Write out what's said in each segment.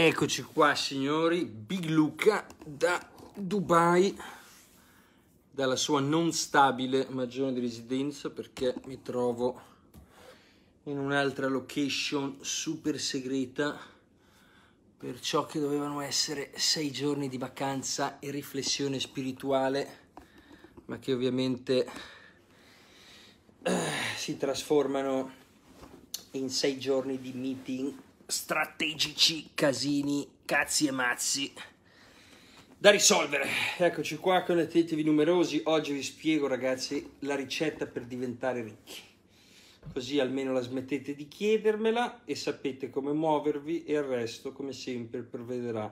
Eccoci qua signori, Big Luca da Dubai, dalla sua non stabile maggiore di residenza perché mi trovo in un'altra location super segreta per ciò che dovevano essere sei giorni di vacanza e riflessione spirituale ma che ovviamente eh, si trasformano in sei giorni di meeting strategici casini, cazzi e mazzi da risolvere. Eccoci qua, connettetevi numerosi. Oggi vi spiego, ragazzi, la ricetta per diventare ricchi. Così almeno la smettete di chiedermela e sapete come muovervi e il resto, come sempre, provvederà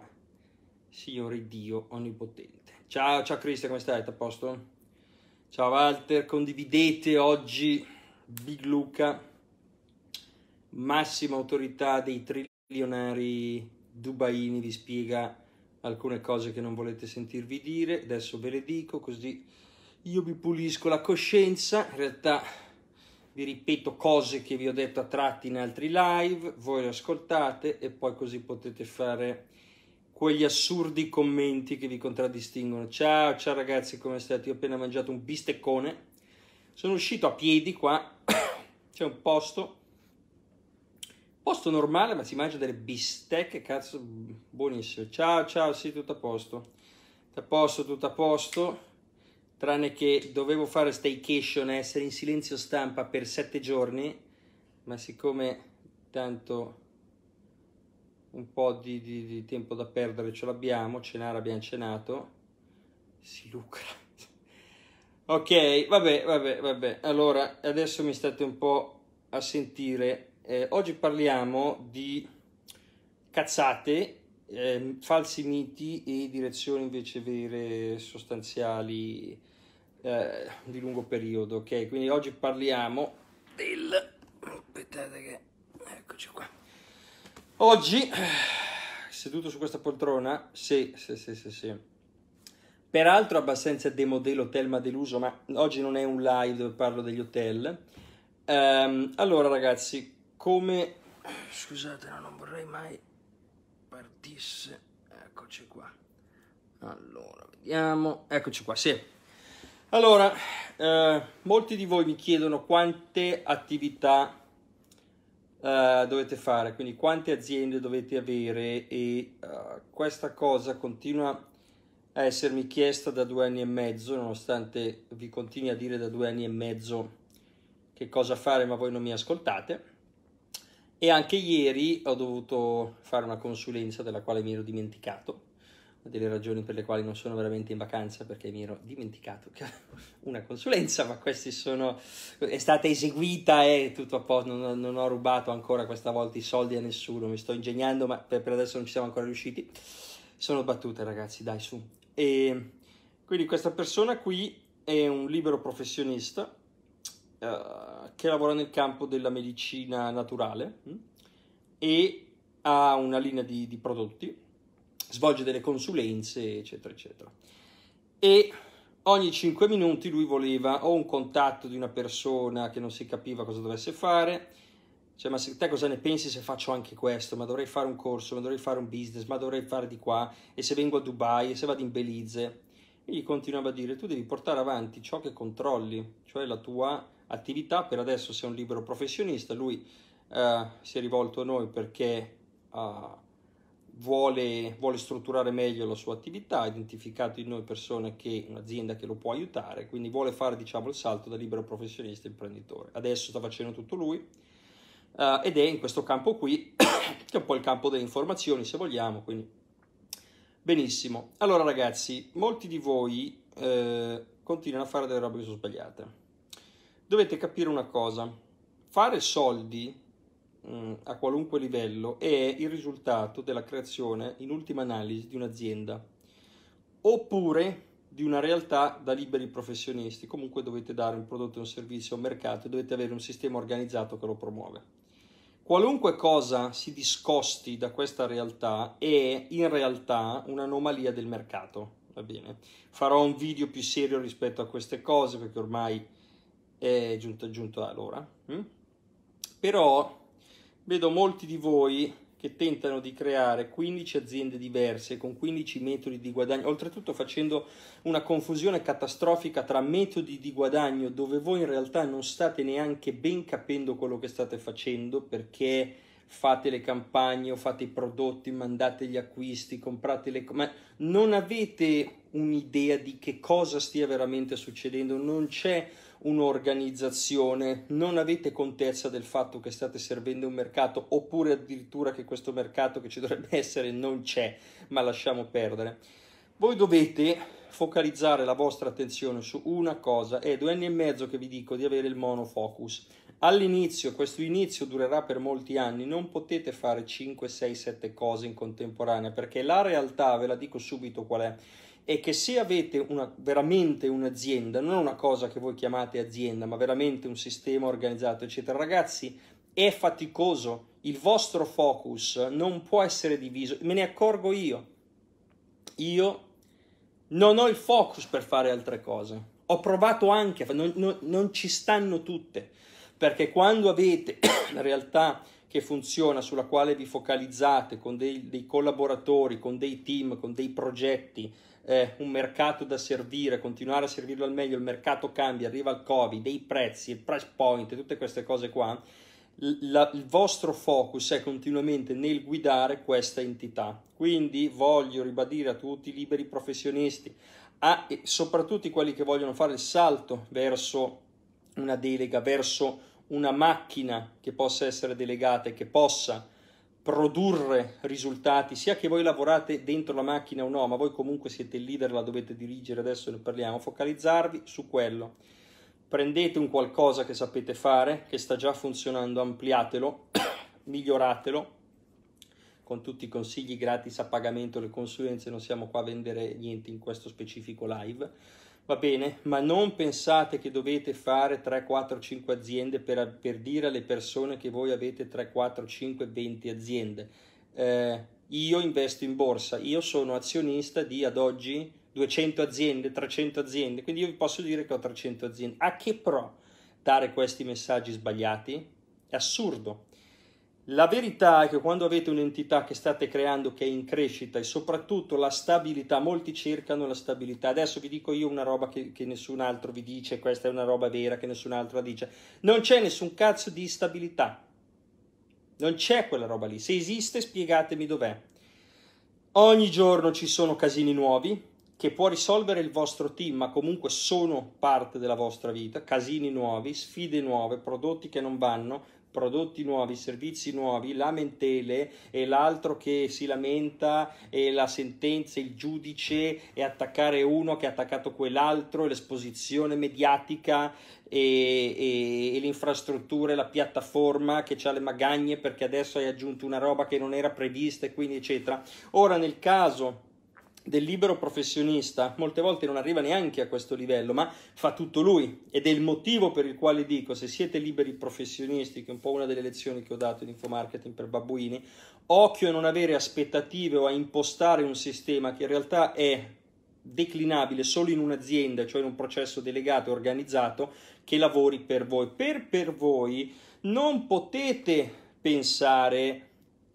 Signore Dio Onnipotente. Ciao, ciao Cristian, come stai? A posto? Ciao Walter, condividete oggi Big Luca massima autorità dei trilionari dubaini vi spiega alcune cose che non volete sentirvi dire, adesso ve le dico così io vi pulisco la coscienza, in realtà vi ripeto cose che vi ho detto a tratti in altri live, voi le ascoltate e poi così potete fare quegli assurdi commenti che vi contraddistinguono. Ciao, ciao ragazzi, come state? Io ho appena mangiato un bisteccone, sono uscito a piedi qua, c'è un posto Posto normale, ma si mangia delle bistecche, cazzo, buonissime. Ciao, ciao, sì, tutto a posto. Tutto a posto, tutto a posto. Tranne che dovevo fare staycation e essere in silenzio stampa per sette giorni, ma siccome tanto un po' di, di, di tempo da perdere ce l'abbiamo, cenare abbiamo cenato, si lucra. Ok, vabbè, vabbè, vabbè. Allora, adesso mi state un po' a sentire eh, oggi parliamo di cazzate, eh, falsi miti e direzioni invece vere sostanziali eh, di lungo periodo, ok? Quindi oggi parliamo del... aspettate che... eccoci qua. Oggi, eh, seduto su questa poltrona, sì, sì, sì, sì, sì. Peraltro abbastanza demodello Telma deluso, ma oggi non è un live dove parlo degli hotel. Um, allora ragazzi, come scusate no, non vorrei mai partisse eccoci qua allora vediamo eccoci qua sì allora eh, molti di voi mi chiedono quante attività eh, dovete fare quindi quante aziende dovete avere e eh, questa cosa continua a essermi chiesta da due anni e mezzo nonostante vi continui a dire da due anni e mezzo che cosa fare ma voi non mi ascoltate e anche ieri ho dovuto fare una consulenza della quale mi ero dimenticato, una delle ragioni per le quali non sono veramente in vacanza perché mi ero dimenticato che una consulenza, ma questi sono è stata eseguita e tutto a posto, non, non, ho rubato ancora questa volta i soldi a nessuno, mi sto ingegnando, ma per, per adesso non ci siamo ancora riusciti. Sono battute ragazzi, dai su. E quindi questa persona qui è un libero professionista. Uh, che lavora nel campo della medicina naturale mm, e ha una linea di, di, prodotti, svolge delle consulenze, eccetera, eccetera. E ogni 5 minuti lui voleva o un contatto di una persona che non si capiva cosa dovesse fare, cioè ma se te cosa ne pensi se faccio anche questo, ma dovrei fare un corso, ma dovrei fare un business, ma dovrei fare di qua, e se vengo a Dubai, e se vado in Belize. E gli continuava a dire, tu devi portare avanti ciò che controlli, cioè la tua attività, per adesso sei un libero professionista, lui eh, si è rivolto a noi perché eh, vuole, vuole, strutturare meglio la sua attività, ha identificato in noi persone che, un'azienda che lo può aiutare, quindi vuole fare diciamo, il salto da libero professionista a imprenditore. Adesso sta facendo tutto lui eh, ed è in questo campo qui, che è un po' il campo delle informazioni se vogliamo, quindi... Benissimo, allora ragazzi, molti di voi eh, continuano a fare delle robe sbagliate dovete capire una cosa, fare soldi mh, mm, a qualunque livello è il risultato della creazione, in ultima analisi, di un'azienda oppure di una realtà da liberi professionisti. Comunque dovete dare un prodotto, un servizio a un mercato e dovete avere un sistema organizzato che lo promuove. Qualunque cosa si discosti da questa realtà è in realtà un'anomalia del mercato, va bene? Farò un video più serio rispetto a queste cose perché ormai è giunto, è giunto allora. Mm? Però vedo molti di voi che tentano di creare 15 aziende diverse con 15 metodi di guadagno, oltretutto facendo una confusione catastrofica tra metodi di guadagno dove voi in realtà non state neanche ben capendo quello che state facendo perché fate le campagne o fate i prodotti, mandate gli acquisti, comprate le ma non avete un'idea di che cosa stia veramente succedendo, non c'è un'organizzazione, non avete contezza del fatto che state servendo un mercato oppure addirittura che questo mercato che ci dovrebbe essere non c'è, ma lasciamo perdere. Voi dovete focalizzare la vostra attenzione su una cosa, è due anni e mezzo che vi dico di avere il monofocus. All'inizio, questo inizio durerà per molti anni, non potete fare 5, 6, 7 cose in contemporanea perché la realtà, ve la dico subito qual è, è che se avete una, veramente un'azienda, non una cosa che voi chiamate azienda, ma veramente un sistema organizzato, eccetera, ragazzi, è faticoso, il vostro focus non può essere diviso, me ne accorgo io. Io non ho il focus per fare altre cose. Ho provato anche, non, non, non ci stanno tutte, perché quando avete una realtà che funziona, sulla quale vi focalizzate con dei, dei collaboratori, con dei team, con dei progetti, eh, un mercato da servire, continuare a servirlo al meglio, il mercato cambia, arriva il Covid, dei prezzi, il price point, tutte queste cose qua, la, il vostro focus è continuamente nel guidare questa entità. Quindi voglio ribadire a tutti i liberi professionisti, a, e soprattutto quelli che vogliono fare il salto verso una delega, verso una macchina che possa essere delegata e che possa produrre risultati, sia che voi lavorate dentro la macchina o no, ma voi comunque siete il leader, la dovete dirigere, adesso ne parliamo, focalizzarvi su quello. Prendete un qualcosa che sapete fare, che sta già funzionando, ampliatelo, miglioratelo, con tutti i consigli gratis a pagamento, le consulenze, non siamo qua a vendere niente in questo specifico live Va bene, ma non pensate che dovete fare 3, 4, 5 aziende per, per dire alle persone che voi avete 3, 4, 5, 20 aziende. Eh, io investo in borsa, io sono azionista di ad oggi 200 aziende, 300 aziende, quindi io vi posso dire che ho 300 aziende. A che pro dare questi messaggi sbagliati? È assurdo. La verità è che quando avete un'entità che state creando che è in crescita e soprattutto la stabilità, molti cercano la stabilità. Adesso vi dico io una roba che, che, nessun altro vi dice, questa è una roba vera che nessun altro dice. Non c'è nessun cazzo di stabilità. Non c'è quella roba lì. Se esiste, spiegatemi dov'è. Ogni giorno ci sono casini nuovi che può risolvere il vostro team, ma comunque sono parte della vostra vita, casini nuovi, sfide nuove, prodotti che non vanno prodotti nuovi, servizi nuovi, lamentele e l'altro che si lamenta e la sentenza, il giudice e attaccare uno che ha attaccato quell'altro e l'esposizione mediatica e, e, e l'infrastruttura e la piattaforma che ha le magagne perché adesso hai aggiunto una roba che non era prevista e quindi eccetera. Ora nel caso del libero professionista molte volte non arriva neanche a questo livello, ma fa tutto lui ed è il motivo per il quale dico se siete liberi professionisti, che è un po' una delle lezioni che ho dato in infomarketing per babbuini, occhio a non avere aspettative o a impostare un sistema che in realtà è declinabile solo in un'azienda, cioè in un processo delegato e organizzato che lavori per voi. Per per voi non potete pensare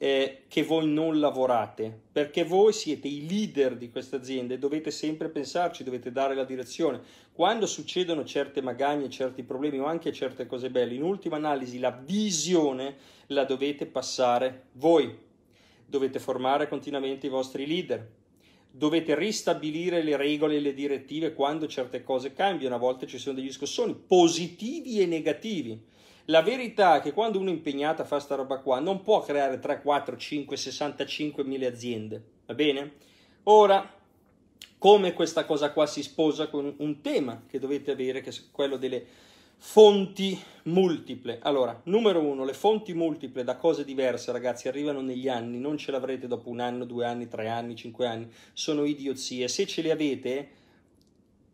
eh, che voi non lavorate, perché voi siete i leader di queste aziende, dovete sempre pensarci, dovete dare la direzione. Quando succedono certe magagne, certi problemi o anche certe cose belle, in ultima analisi la visione la dovete passare voi, dovete formare continuamente i vostri leader, dovete ristabilire le regole e le direttive quando certe cose cambiano, a volte ci sono degli scossoni positivi e negativi la verità è che quando uno è impegnato a fare sta roba qua non può creare 3, 4, 5, 65 mila aziende, va bene? Ora, come questa cosa qua si sposa con un tema che dovete avere, che è quello delle fonti multiple. Allora, numero uno, le fonti multiple da cose diverse, ragazzi, arrivano negli anni, non ce l'avrete dopo un anno, due anni, tre anni, cinque anni, sono idiozie. Se ce le avete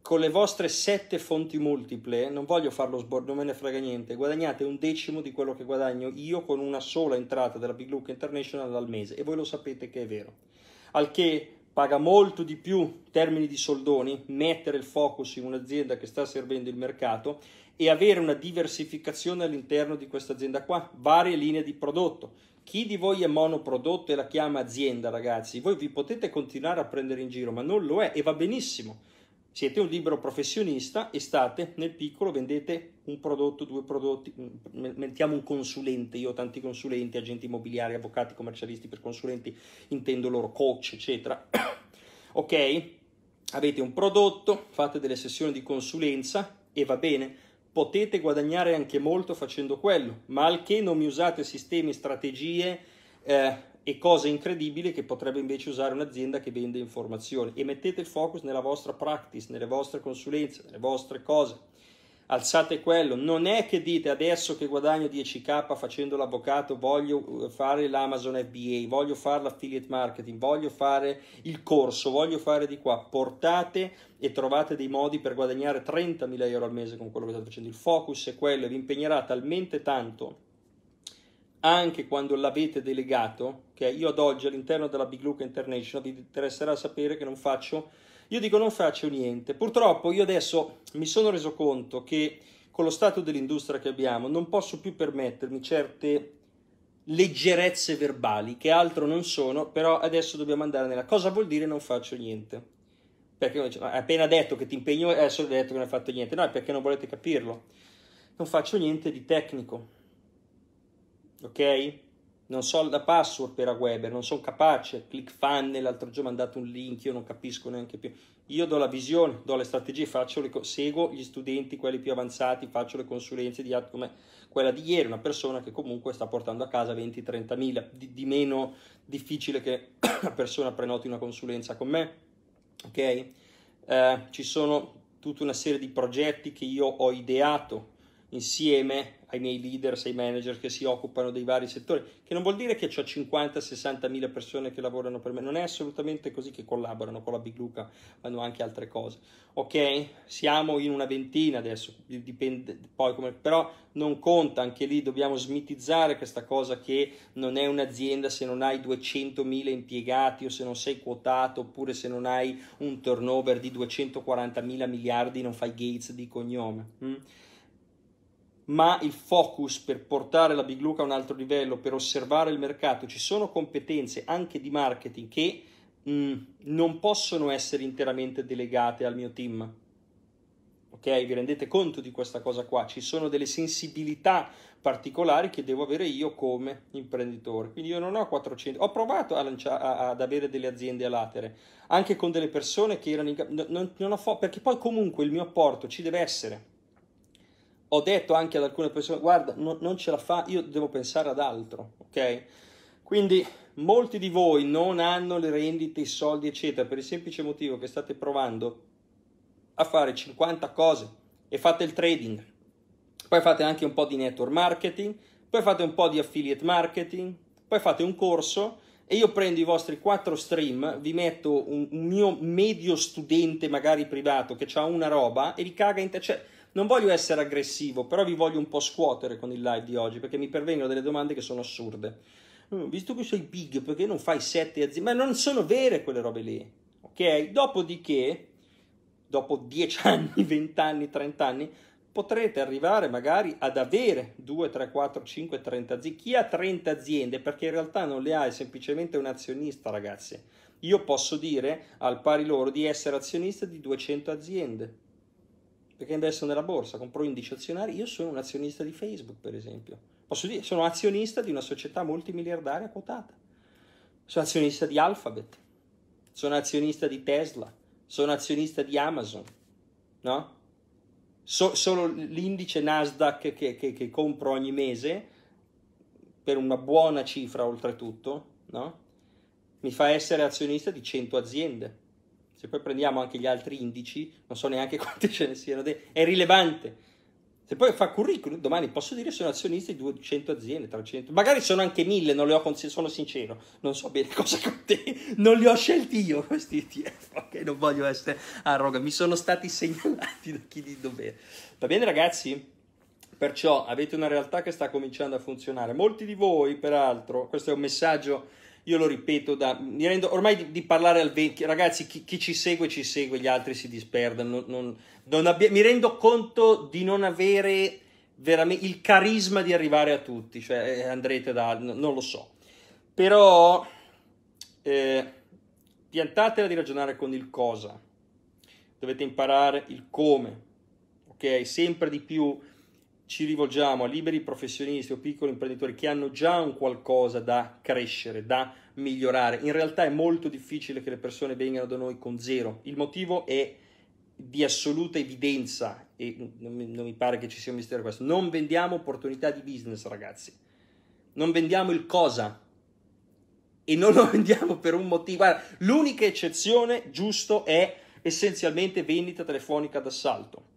con le vostre sette fonti multiple, non voglio farlo sbordo, non me ne frega niente, guadagnate un decimo di quello che guadagno io con una sola entrata della Big Look International al mese e voi lo sapete che è vero. Al che paga molto di più in termini di soldoni mettere il focus in un'azienda che sta servendo il mercato e avere una diversificazione all'interno di questa azienda qua, varie linee di prodotto. Chi di voi è monoprodotto e la chiama azienda, ragazzi? Voi vi potete continuare a prendere in giro, ma non lo è e va benissimo siete un libero professionista e state nel piccolo, vendete un prodotto, due prodotti, mm, mettiamo un consulente, io ho tanti consulenti, agenti immobiliari, avvocati, commercialisti per consulenti, intendo loro coach, eccetera. ok? Avete un prodotto, fate delle sessioni di consulenza e va bene, potete guadagnare anche molto facendo quello, ma al che non mi usate sistemi, strategie, eh, e cosa incredibile che potrebbe invece usare un'azienda che vende informazioni e mettete il focus nella vostra practice, nelle vostre consulenze, nelle vostre cose. Alzate quello, non è che dite adesso che guadagno 10k facendo l'avvocato, voglio eh, fare l'Amazon FBA, voglio fare l'affiliate marketing, voglio fare il corso, voglio fare di qua. Portate e trovate dei modi per guadagnare 30.000 euro al mese con quello che state facendo. Il focus è quello e vi impegnerà talmente tanto anche quando l'avete delegato, che io ad oggi all'interno della Big Look International vi interesserà sapere che non faccio, io dico non faccio niente. Purtroppo io adesso mi sono reso conto che con lo stato dell'industria che abbiamo non posso più permettermi certe leggerezze verbali che altro non sono, però adesso dobbiamo andare nella cosa vuol dire non faccio niente. Perché hai appena detto che ti impegno, adesso hai detto che non hai fatto niente. No, è perché non volete capirlo. Non faccio niente di tecnico ok? Non so la password per a web, non sono capace, ClickFunnel, l'altro giorno ha mandato un link, io non capisco neanche più. Io do la visione, do le strategie, faccio le, seguo gli studenti, quelli più avanzati, faccio le consulenze di altri come quella di ieri, una persona che comunque sta portando a casa 20-30 mila, di, di meno difficile che una persona prenoti una consulenza con me, ok? Eh, ci sono tutta una serie di progetti che io ho ideato insieme ai miei leaders, ai manager che si occupano dei vari settori, che non vuol dire che ho 50-60 mila persone che lavorano per me, non è assolutamente così che collaborano con la Big Luca, fanno anche altre cose. Ok, siamo in una ventina adesso, dipende poi come, però non conta, anche lì dobbiamo smitizzare questa cosa che non è un'azienda se non hai 200 mila impiegati o se non sei quotato oppure se non hai un turnover di 240 mila miliardi non fai Gates di cognome. Mm? ma il focus per portare la Big Look a un altro livello, per osservare il mercato, ci sono competenze anche di marketing che mh, mm, non possono essere interamente delegate al mio team. Ok, vi rendete conto di questa cosa qua? Ci sono delle sensibilità particolari che devo avere io come imprenditore. Quindi io non ho 400, ho provato a lancia, a, ad avere delle aziende a latere, anche con delle persone che erano in... Non, non ho fo- perché poi comunque il mio apporto ci deve essere ho detto anche ad alcune persone, guarda, no, non ce la fa, io devo pensare ad altro, ok? Quindi molti di voi non hanno le rendite, i soldi, eccetera, per il semplice motivo che state provando a fare 50 cose e fate il trading, poi fate anche un po' di network marketing, poi fate un po' di affiliate marketing, poi fate un corso e io prendo i vostri quattro stream, vi metto un, mio medio studente magari privato che ha una roba e vi caga in te, cioè non voglio essere aggressivo, però vi voglio un po' scuotere con il live di oggi perché mi pervengono delle domande che sono assurde. Mm, visto che sei big, perché non fai sette aziende? Ma non sono vere quelle robe lì, ok? Dopodiché, dopo dieci anni, vent'anni, trent'anni, potrete arrivare magari ad avere 2, 3, 4, 5, 30 aziende. Chi ha 30 aziende, perché in realtà non le ha, è semplicemente un azionista, ragazzi. Io posso dire al pari loro di essere azionista di 200 aziende perché investo nella borsa, compro indici azionari, io sono un azionista di Facebook, per esempio. Posso dire, sono azionista di una società multimiliardaria quotata. Sono azionista di Alphabet, sono azionista di Tesla, sono azionista di Amazon, no? So, solo l'indice Nasdaq che, che, che compro ogni mese, per una buona cifra oltretutto, no? Mi fa essere azionista di 100 aziende se poi prendiamo anche gli altri indici, non so neanche quanti ce ne siano, è rilevante. Se poi fa curriculum, domani posso dire sono azionista di 200 aziende, 300, magari sono anche 1000, non le ho, sono sincero, non so bene cosa conti, non li ho scelti io questi ETF, ok, non voglio essere arrogante, mi sono stati segnalati da chi di dovere. Va bene ragazzi? Perciò avete una realtà che sta cominciando a funzionare. Molti di voi, peraltro, questo è un messaggio io lo ripeto, da, mi rendo ormai di, di parlare al vecchio, ragazzi, chi, chi, ci segue ci segue, gli altri si disperdono, non, non abbia, mi rendo conto di non avere veramente il carisma di arrivare a tutti, cioè eh, andrete da, non lo so, però eh, piantatela di ragionare con il cosa, dovete imparare il come, ok, sempre di più ci rivolgiamo a liberi professionisti o piccoli imprenditori che hanno già un qualcosa da crescere, da migliorare. In realtà è molto difficile che le persone vengano da noi con zero. Il motivo è di assoluta evidenza e non mi, pare che ci sia un mistero questo. Non vendiamo opportunità di business, ragazzi. Non vendiamo il cosa e non lo vendiamo per un motivo. Guarda, l'unica eccezione, giusto, è essenzialmente vendita telefonica d'assalto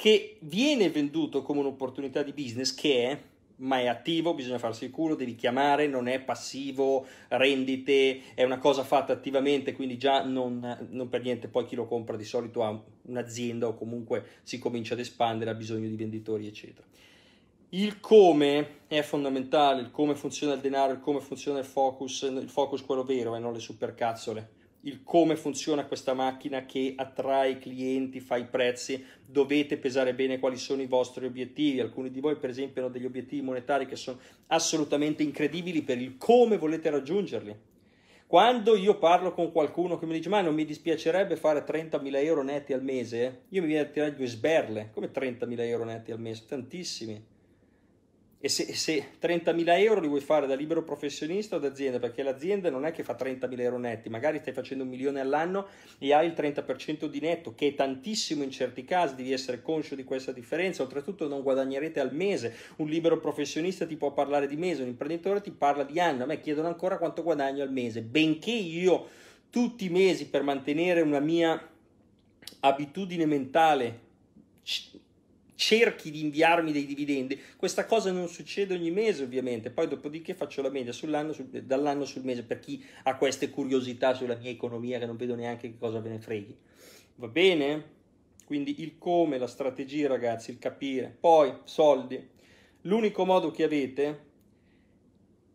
che viene venduto come un'opportunità di business che è ma è attivo, bisogna farsi il culo, devi chiamare, non è passivo, rendite, è una cosa fatta attivamente, quindi già non, non, per niente poi chi lo compra di solito ha un'azienda o comunque si comincia ad espandere, ha bisogno di venditori, eccetera. Il come è fondamentale, il come funziona il denaro, il come funziona il focus, il focus quello vero e eh, non le supercazzole il come funziona questa macchina che attrae i clienti, fa i prezzi, dovete pesare bene quali sono i vostri obiettivi. Alcuni di voi, per esempio, hanno degli obiettivi monetari che sono assolutamente incredibili per il come volete raggiungerli. Quando io parlo con qualcuno che mi dice: Ma non mi dispiacerebbe fare 30.000 euro netti al mese, io mi viene a tirare due sberle. Come 30.000 euro netti al mese? Tantissimi. E se, se 30.000 euro li vuoi fare da libero professionista o da azienda, perché l'azienda non è che fa 30.000 euro netti, magari stai facendo un milione all'anno e hai il 30% di netto, che è tantissimo in certi casi, devi essere conscio di questa differenza, oltretutto non guadagnerete al mese, un libero professionista ti può parlare di mese, un imprenditore ti parla di anno, a me chiedono ancora quanto guadagno al mese, benché io tutti i mesi per mantenere una mia abitudine mentale cerchi di inviarmi dei dividendi. Questa cosa non succede ogni mese, ovviamente. Poi, dopodiché, faccio la media sull'anno, sul, dall'anno sul mese per chi ha queste curiosità sulla mia economia che non vedo neanche che cosa ve ne freghi. Va bene? Quindi il come, la strategia, ragazzi, il capire. Poi, soldi. L'unico modo che avete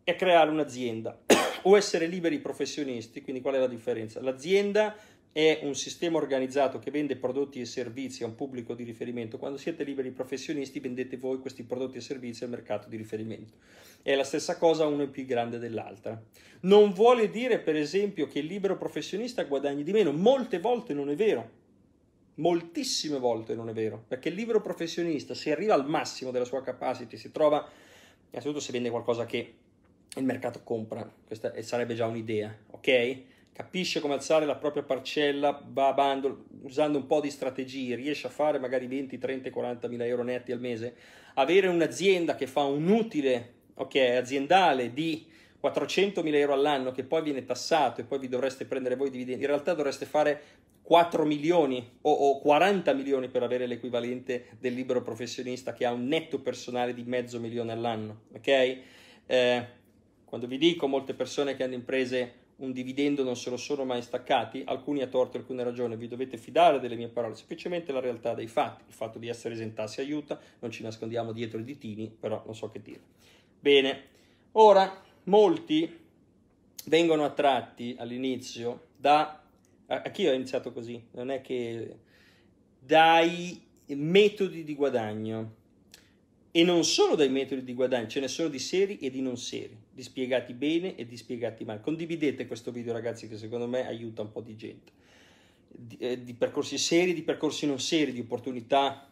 è creare un'azienda o essere liberi professionisti. Quindi, qual è la differenza? L'azienda è un sistema organizzato che vende prodotti e servizi a un pubblico di riferimento. Quando siete liberi professionisti, vendete voi questi prodotti e servizi al mercato di riferimento. È la stessa cosa, uno è più grande dell'altra. Non vuole dire, per esempio, che il libero professionista guadagni di meno. Molte volte non è vero. Moltissime volte non è vero. Perché il libero professionista, se arriva al massimo della sua capacity, si trova, innanzitutto, se vende qualcosa che il mercato compra, questa sarebbe già un'idea, ok? capisce come alzare la propria parcella va a bando, usando un po' di strategie, riesce a fare magari 20, 30, 40 mila euro netti al mese, avere un'azienda che fa un utile okay, aziendale di 400 mila euro all'anno che poi viene tassato e poi vi dovreste prendere voi dividendi, in realtà dovreste fare 4 milioni o, o 40 milioni per avere l'equivalente del libero professionista che ha un netto personale di mezzo milione all'anno, ok? Eh, quando vi dico molte persone che hanno imprese un dividendo non se lo sono mai staccati, alcuni a torto, alcune ragioni, vi dovete fidare delle mie parole, semplicemente la realtà dei fatti, il fatto di essere esentati aiuta, non ci nascondiamo dietro i ditini, però non so che dire. Bene, ora molti vengono attratti all'inizio da... A chi ho iniziato così? Non è che... dai metodi di guadagno e non solo dai metodi di guadagno, ce ne sono di seri e di non seri, di spiegati bene e di spiegati male. Condividete questo video ragazzi che secondo me aiuta un po' di gente, di, eh, di percorsi seri, di percorsi non seri, di opportunità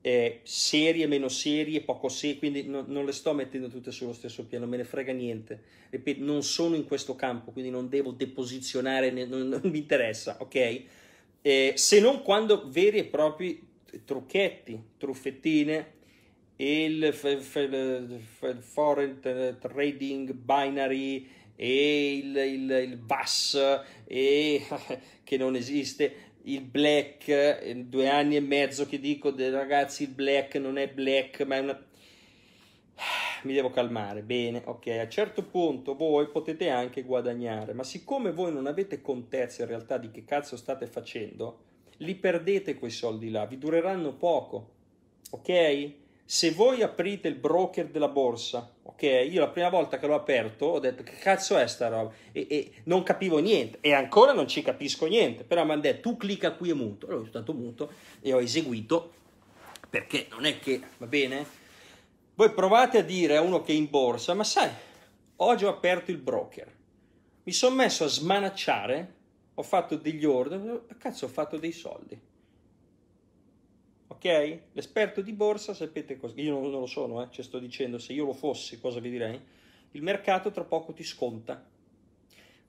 eh, serie, meno serie, poco serie, quindi no, non le sto mettendo tutte sullo stesso piano, me ne frega niente. Ripeto, non sono in questo campo, quindi non devo deposizionare, non, non mi interessa, ok? Eh, se non quando veri e propri trucchetti, truffettine, e il foreign trading binary e il, il, il bus e, che non esiste il black eh, due anni e mezzo che dico ragazzi il black non è black ma è una mi devo calmare bene ok a un certo punto voi potete anche guadagnare ma siccome voi non avete contezza in realtà di che cazzo state facendo li perdete quei soldi là vi dureranno poco ok se voi aprite il broker della borsa, ok? Io la prima volta che l'ho aperto ho detto che cazzo è sta roba e, e non capivo niente e ancora non ci capisco niente, però mi hanno detto tu clicca qui e muto, allora ho tanto muto e ho eseguito perché non è che, va bene? Voi provate a dire a uno che è in borsa, ma sai, oggi ho aperto il broker, mi sono messo a smanacciare, ho fatto degli order, cazzo ho fatto dei soldi ok? L'esperto di borsa, sapete cosa? Io non, non lo sono, eh, ci cioè sto dicendo, se io lo fossi cosa vi direi? Il mercato tra poco ti sconta.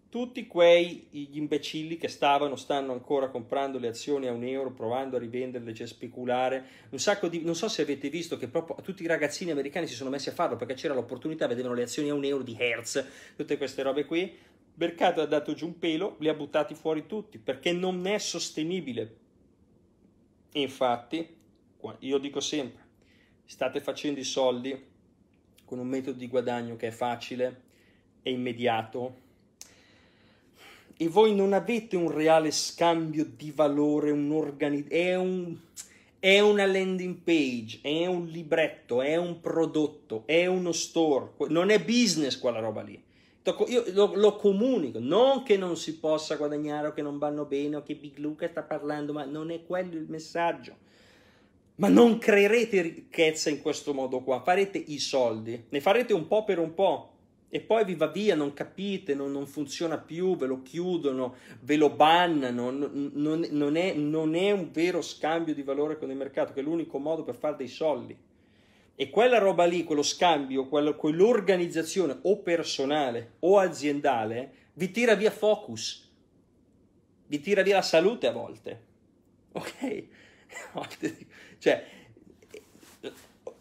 Tutti quei gli imbecilli che stavano, stanno ancora comprando le azioni a un euro, provando a rivenderle, cioè speculare. Un sacco di, non so se avete visto che proprio tutti i ragazzini americani si sono messi a farlo perché c'era l'opportunità, vedevano le azioni a un euro di Hertz, tutte queste robe qui. Il mercato ha dato giù un pelo, li ha buttati fuori tutti perché non è sostenibile. Infatti, io dico sempre, state facendo i soldi con un metodo di guadagno che è facile e immediato e voi non avete un reale scambio di valore, un organi- è, un, è una landing page, è un libretto, è un prodotto, è uno store, non è business quella roba lì. Io lo, lo, comunico, non che non si possa guadagnare o che non vanno bene o che Big Luca sta parlando, ma non è quello il messaggio ma non creerete ricchezza in questo modo qua, farete i soldi, ne farete un po' per un po' e poi vi va via, non capite, non, non funziona più, ve lo chiudono, ve lo bannano, non, non, non, è, non è un vero scambio di valore con il mercato, che è l'unico modo per fare dei soldi. E quella roba lì, quello scambio, quello, quell'organizzazione o personale o aziendale, vi tira via focus, vi tira via la salute a volte. Ok? A volte cioè,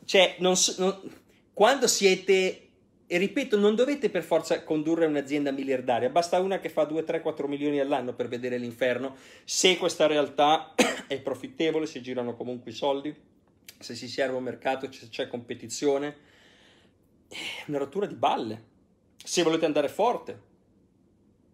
cioè non so, non, quando siete... E ripeto, non dovete per forza condurre un'azienda miliardaria, basta una che fa 2, 3, 4 milioni all'anno per vedere l'inferno, se questa realtà è profittevole, se girano comunque i soldi, se si serve un mercato, se c'è competizione, è una rottura di balle. Se volete andare forte,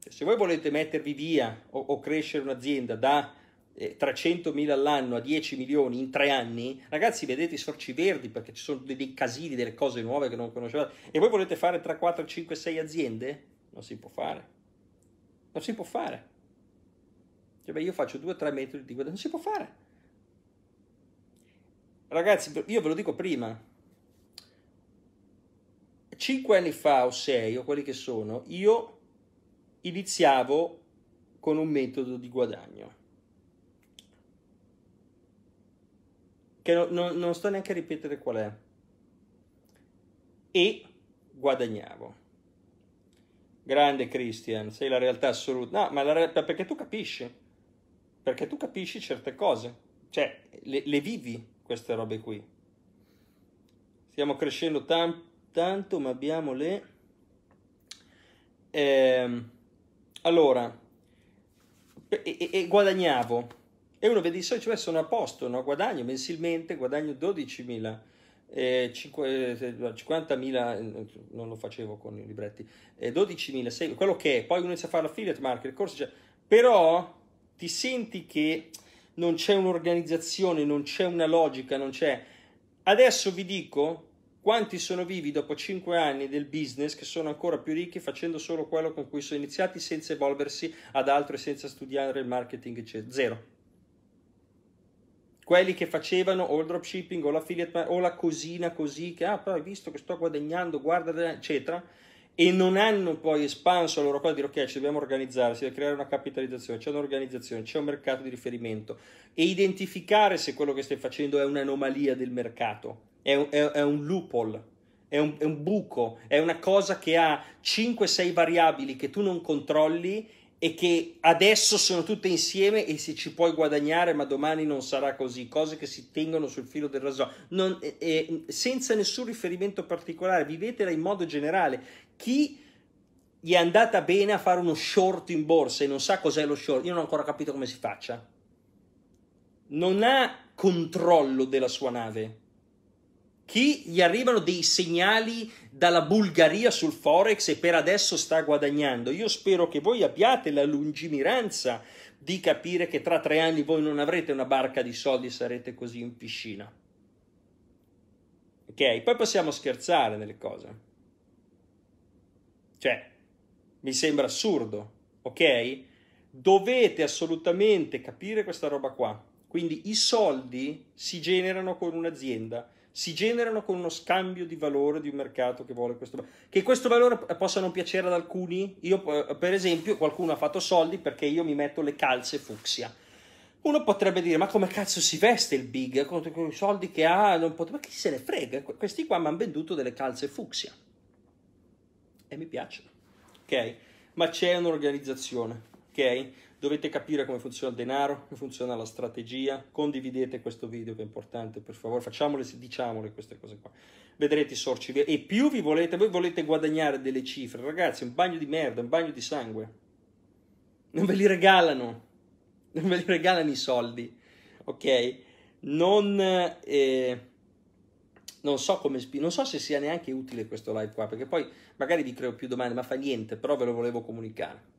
se voi volete mettervi via o, o crescere un'azienda da 300.000 eh, all'anno a 10 milioni in tre anni, ragazzi vedete i sorci verdi perché ci sono dei casini, delle cose nuove che non conoscevate e voi volete fare tra 4, 5, 6 aziende? Non si può fare. Non si può fare. Cioè, beh, io faccio 2-3 metri di guadagno, non si può fare. Ragazzi, io ve lo dico prima, 5 anni fa o 6 o quelli che sono, io iniziavo con un metodo di guadagno che no, no, non sto neanche a ripetere qual è, e guadagnavo. Grande Christian, sei la realtà assoluta. No, ma la realtà perché tu capisci, perché tu capisci certe cose, cioè le, le vivi queste robe qui. Stiamo crescendo tam, tanto, ma abbiamo le... Eh, allora, e, e, e guadagnavo e uno vede i soldi, cioè sono a posto, no? guadagno mensilmente, guadagno 12.000, 50.000, eh, eh, eh, non lo facevo con i libretti, 12.000, quello che è, poi uno inizia a fare l'affiliate market, il cioè, però ti senti che non c'è un'organizzazione, non c'è una logica, non c'è... Adesso vi dico quanti sono vivi dopo 5 anni del business che sono ancora più ricchi facendo solo quello con cui sono iniziati senza evolversi ad altro e senza studiare il marketing, eccetera. Zero quelli che facevano o il dropshipping o l'affiliate o la cosina così che ah però hai visto che sto guadagnando guarda eccetera e non hanno poi espanso la loro cosa di dire ok ci dobbiamo organizzare, si deve creare una capitalizzazione, c'è un'organizzazione, c'è un mercato di riferimento e identificare se quello che stai facendo è un'anomalia del mercato, è un, è, è un loophole, è un, è un buco, è una cosa che ha 5-6 variabili che tu non controlli e che adesso sono tutte insieme e se ci puoi guadagnare ma domani non sarà così, cose che si tengono sul filo del rasoio, non, eh, eh, senza nessun riferimento particolare, vivetela in modo generale. Chi gli è andata bene a fare uno short in borsa e non sa cos'è lo short, io non ho ancora capito come si faccia, non ha controllo della sua nave chi gli arrivano dei segnali dalla Bulgaria sul Forex e per adesso sta guadagnando. Io spero che voi abbiate la lungimiranza di capire che tra tre anni voi non avrete una barca di soldi e sarete così in piscina. Ok, poi possiamo scherzare nelle cose. Cioè, mi sembra assurdo, ok? Dovete assolutamente capire questa roba qua. Quindi i soldi si generano con un'azienda si generano con uno scambio di valore di un mercato che vuole questo valore. Che questo valore possa non piacere ad alcuni. Io, per esempio, qualcuno ha fatto soldi perché io mi metto le calze fucsia. Uno potrebbe dire, ma come cazzo si veste il big? Con, i soldi che ha, non pot- ma chi se ne frega? Questi qua mi hanno venduto delle calze fucsia. E mi piacciono, ok? Ma c'è un'organizzazione, ok? Dovete capire come funziona il denaro, come funziona la strategia. Condividete questo video che è importante, per favore, facciamole, diciamole queste cose qua. Vedrete i sorci E più vi volete, voi volete guadagnare delle cifre. Ragazzi, un bagno di merda, un bagno di sangue. Non ve li regalano. Non ve li regalano i soldi. Ok? Non... Eh non so come non so se sia neanche utile questo live qua, perché poi magari vi creo più domande, ma fa niente, però ve lo volevo comunicare.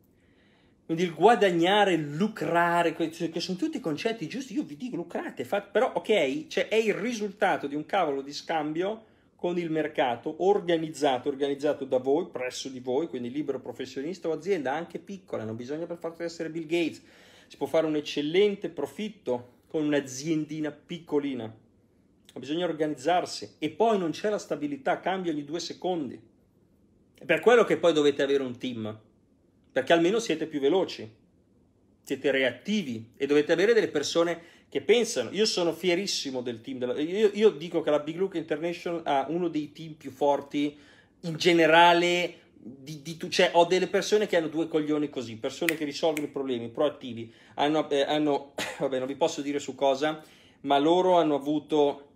Quindi il guadagnare, lucrare, cioè, che sono tutti concetti giusti, io vi dico lucrate, fate, però ok, cioè è il risultato di un cavolo di scambio con il mercato organizzato, organizzato da voi, presso di voi, quindi libero professionista o azienda anche piccola, non bisogna per forza essere Bill Gates, si può fare un eccellente profitto con un'aziendina piccolina, ma bisogna organizzarsi e poi non c'è la stabilità, cambia ogni due secondi. È per quello che poi dovete avere un team, perché almeno siete più veloci, siete reattivi e dovete avere delle persone che pensano. Io sono fierissimo del team. Della, io, io, dico che la Big Look International ha uno dei team più forti in generale. Di, di, cioè, ho delle persone che hanno due coglioni così, persone che risolvono i problemi, proattivi, hanno, eh, hanno vabbè, non vi posso dire su cosa, ma loro hanno avuto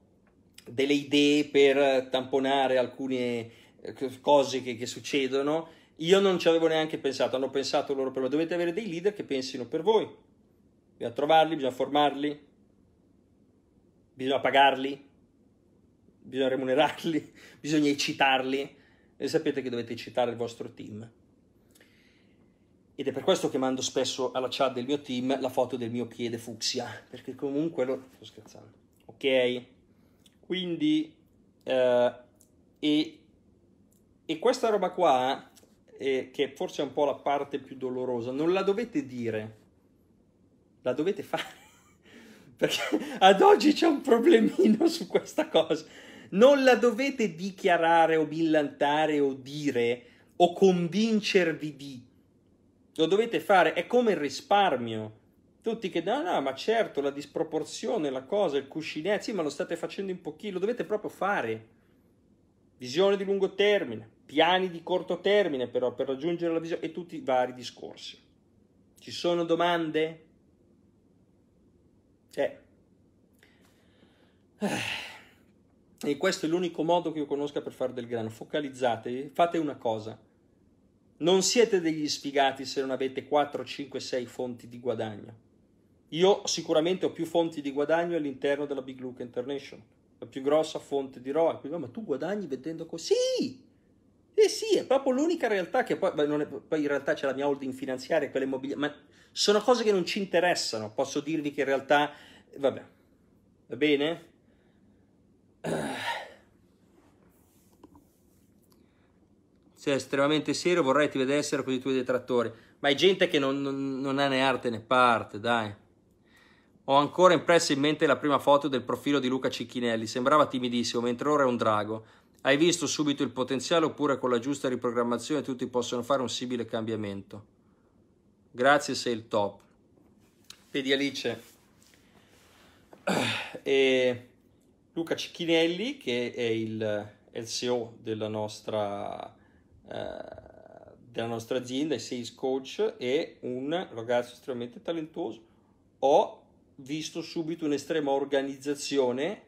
delle idee per tamponare alcune eh, cose che, che succedono io non ci avevo neanche pensato, hanno pensato loro per voi. Dovete avere dei leader che pensino per voi. Bisogna trovarli, bisogna formarli, bisogna pagarli, bisogna remunerarli, bisogna eccitarli. E sapete che dovete eccitare il vostro team. Ed è per questo che mando spesso alla chat del mio team la foto del mio piede fucsia, perché comunque lo... Sto scherzando. Ok? Quindi... Eh, e, e questa roba qua eh, che forse è un po' la parte più dolorosa, non la dovete dire, la dovete fare. Perché ad oggi c'è un problemino su questa cosa. Non la dovete dichiarare o billantare o dire o convincervi di. Lo dovete fare, è come il risparmio. Tutti che, no, no, ma certo, la disproporzione, la cosa, il cuscinetto, sì, ma lo state facendo in pochino, lo dovete proprio fare. Visione di lungo termine piani di corto termine però per raggiungere la visione e tutti i vari discorsi. Ci sono domande? Eh. E questo è l'unico modo che io conosca per fare del grano. Focalizzatevi, fate una cosa. Non siete degli sfigati se non avete 4, 5, 6 fonti di guadagno. Io sicuramente ho più fonti di guadagno all'interno della Big Look International, la più grossa fonte di ROI. ma tu guadagni vendendo così? Sì! Eh sì, è proprio l'unica realtà che poi, è, poi in realtà c'è la mia holding finanziaria, quella immobiliare, ma sono cose che non ci interessano, posso dirvi che in realtà, vabbè, va bene? Eh. Sei estremamente serio vorrei che ti vedessero con i tuoi detrattori, ma è gente che non, non, non ha né arte né parte, dai. Ho ancora impressa in mente la prima foto del profilo di Luca Cicchinelli, sembrava timidissimo, mentre ora è un drago. Hai visto subito il potenziale oppure con la giusta riprogrammazione tutti possono fare un simile cambiamento? Grazie, sei il top. Vedi Alice. Eh, e Luca Cicchinelli, che è il, è il CEO della nostra, eh, della nostra azienda, è sales coach, è un ragazzo estremamente talentuoso. Ho visto subito un'estrema organizzazione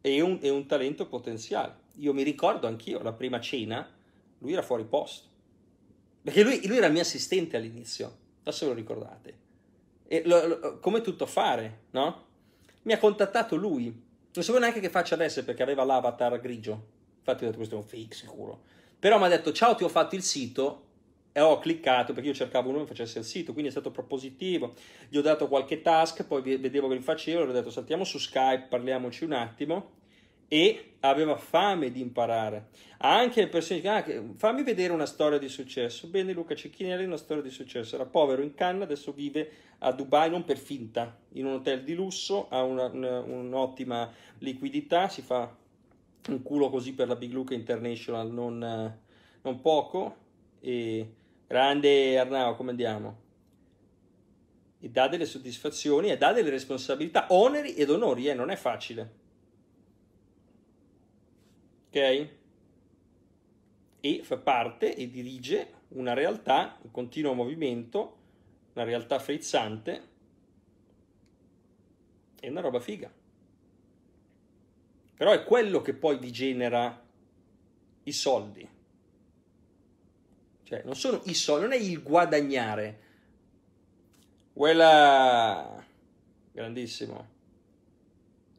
e un, e un talento potenziale io mi ricordo anch'io, la prima cena, lui era fuori posto. Perché lui, lui era il mio assistente all'inizio, non se lo ricordate. Lo, lo, come tutto fare, no? Mi ha contattato lui. Non sapevo neanche che faccia adesso perché aveva l'avatar grigio. Infatti ho detto questo è un fake sicuro. Però mi ha detto ciao ti ho fatto il sito e ho cliccato perché io cercavo uno che facesse il sito, quindi è stato propositivo. Gli ho dato qualche task, poi vedevo che li facevo, gli ho detto saltiamo su Skype, parliamoci un attimo e aveva fame di imparare. Anche le persone ah, fammi vedere una storia di successo. Bene, Luca Cecchinelli è una storia di successo. Era povero in Canna, adesso vive a Dubai, non per finta, in un hotel di lusso, ha una, una, un'ottima liquidità, si fa un culo così per la Big Luca International, non, non poco. E grande Arnao, come andiamo? E dà delle soddisfazioni e dà delle responsabilità, oneri ed onori, eh, non è facile ok? E fa parte e dirige una realtà in continuo movimento, una realtà frizzante, è una roba figa. Però è quello che poi vi genera i soldi. Cioè, non sono i soldi, non è il guadagnare. Quella grandissimo.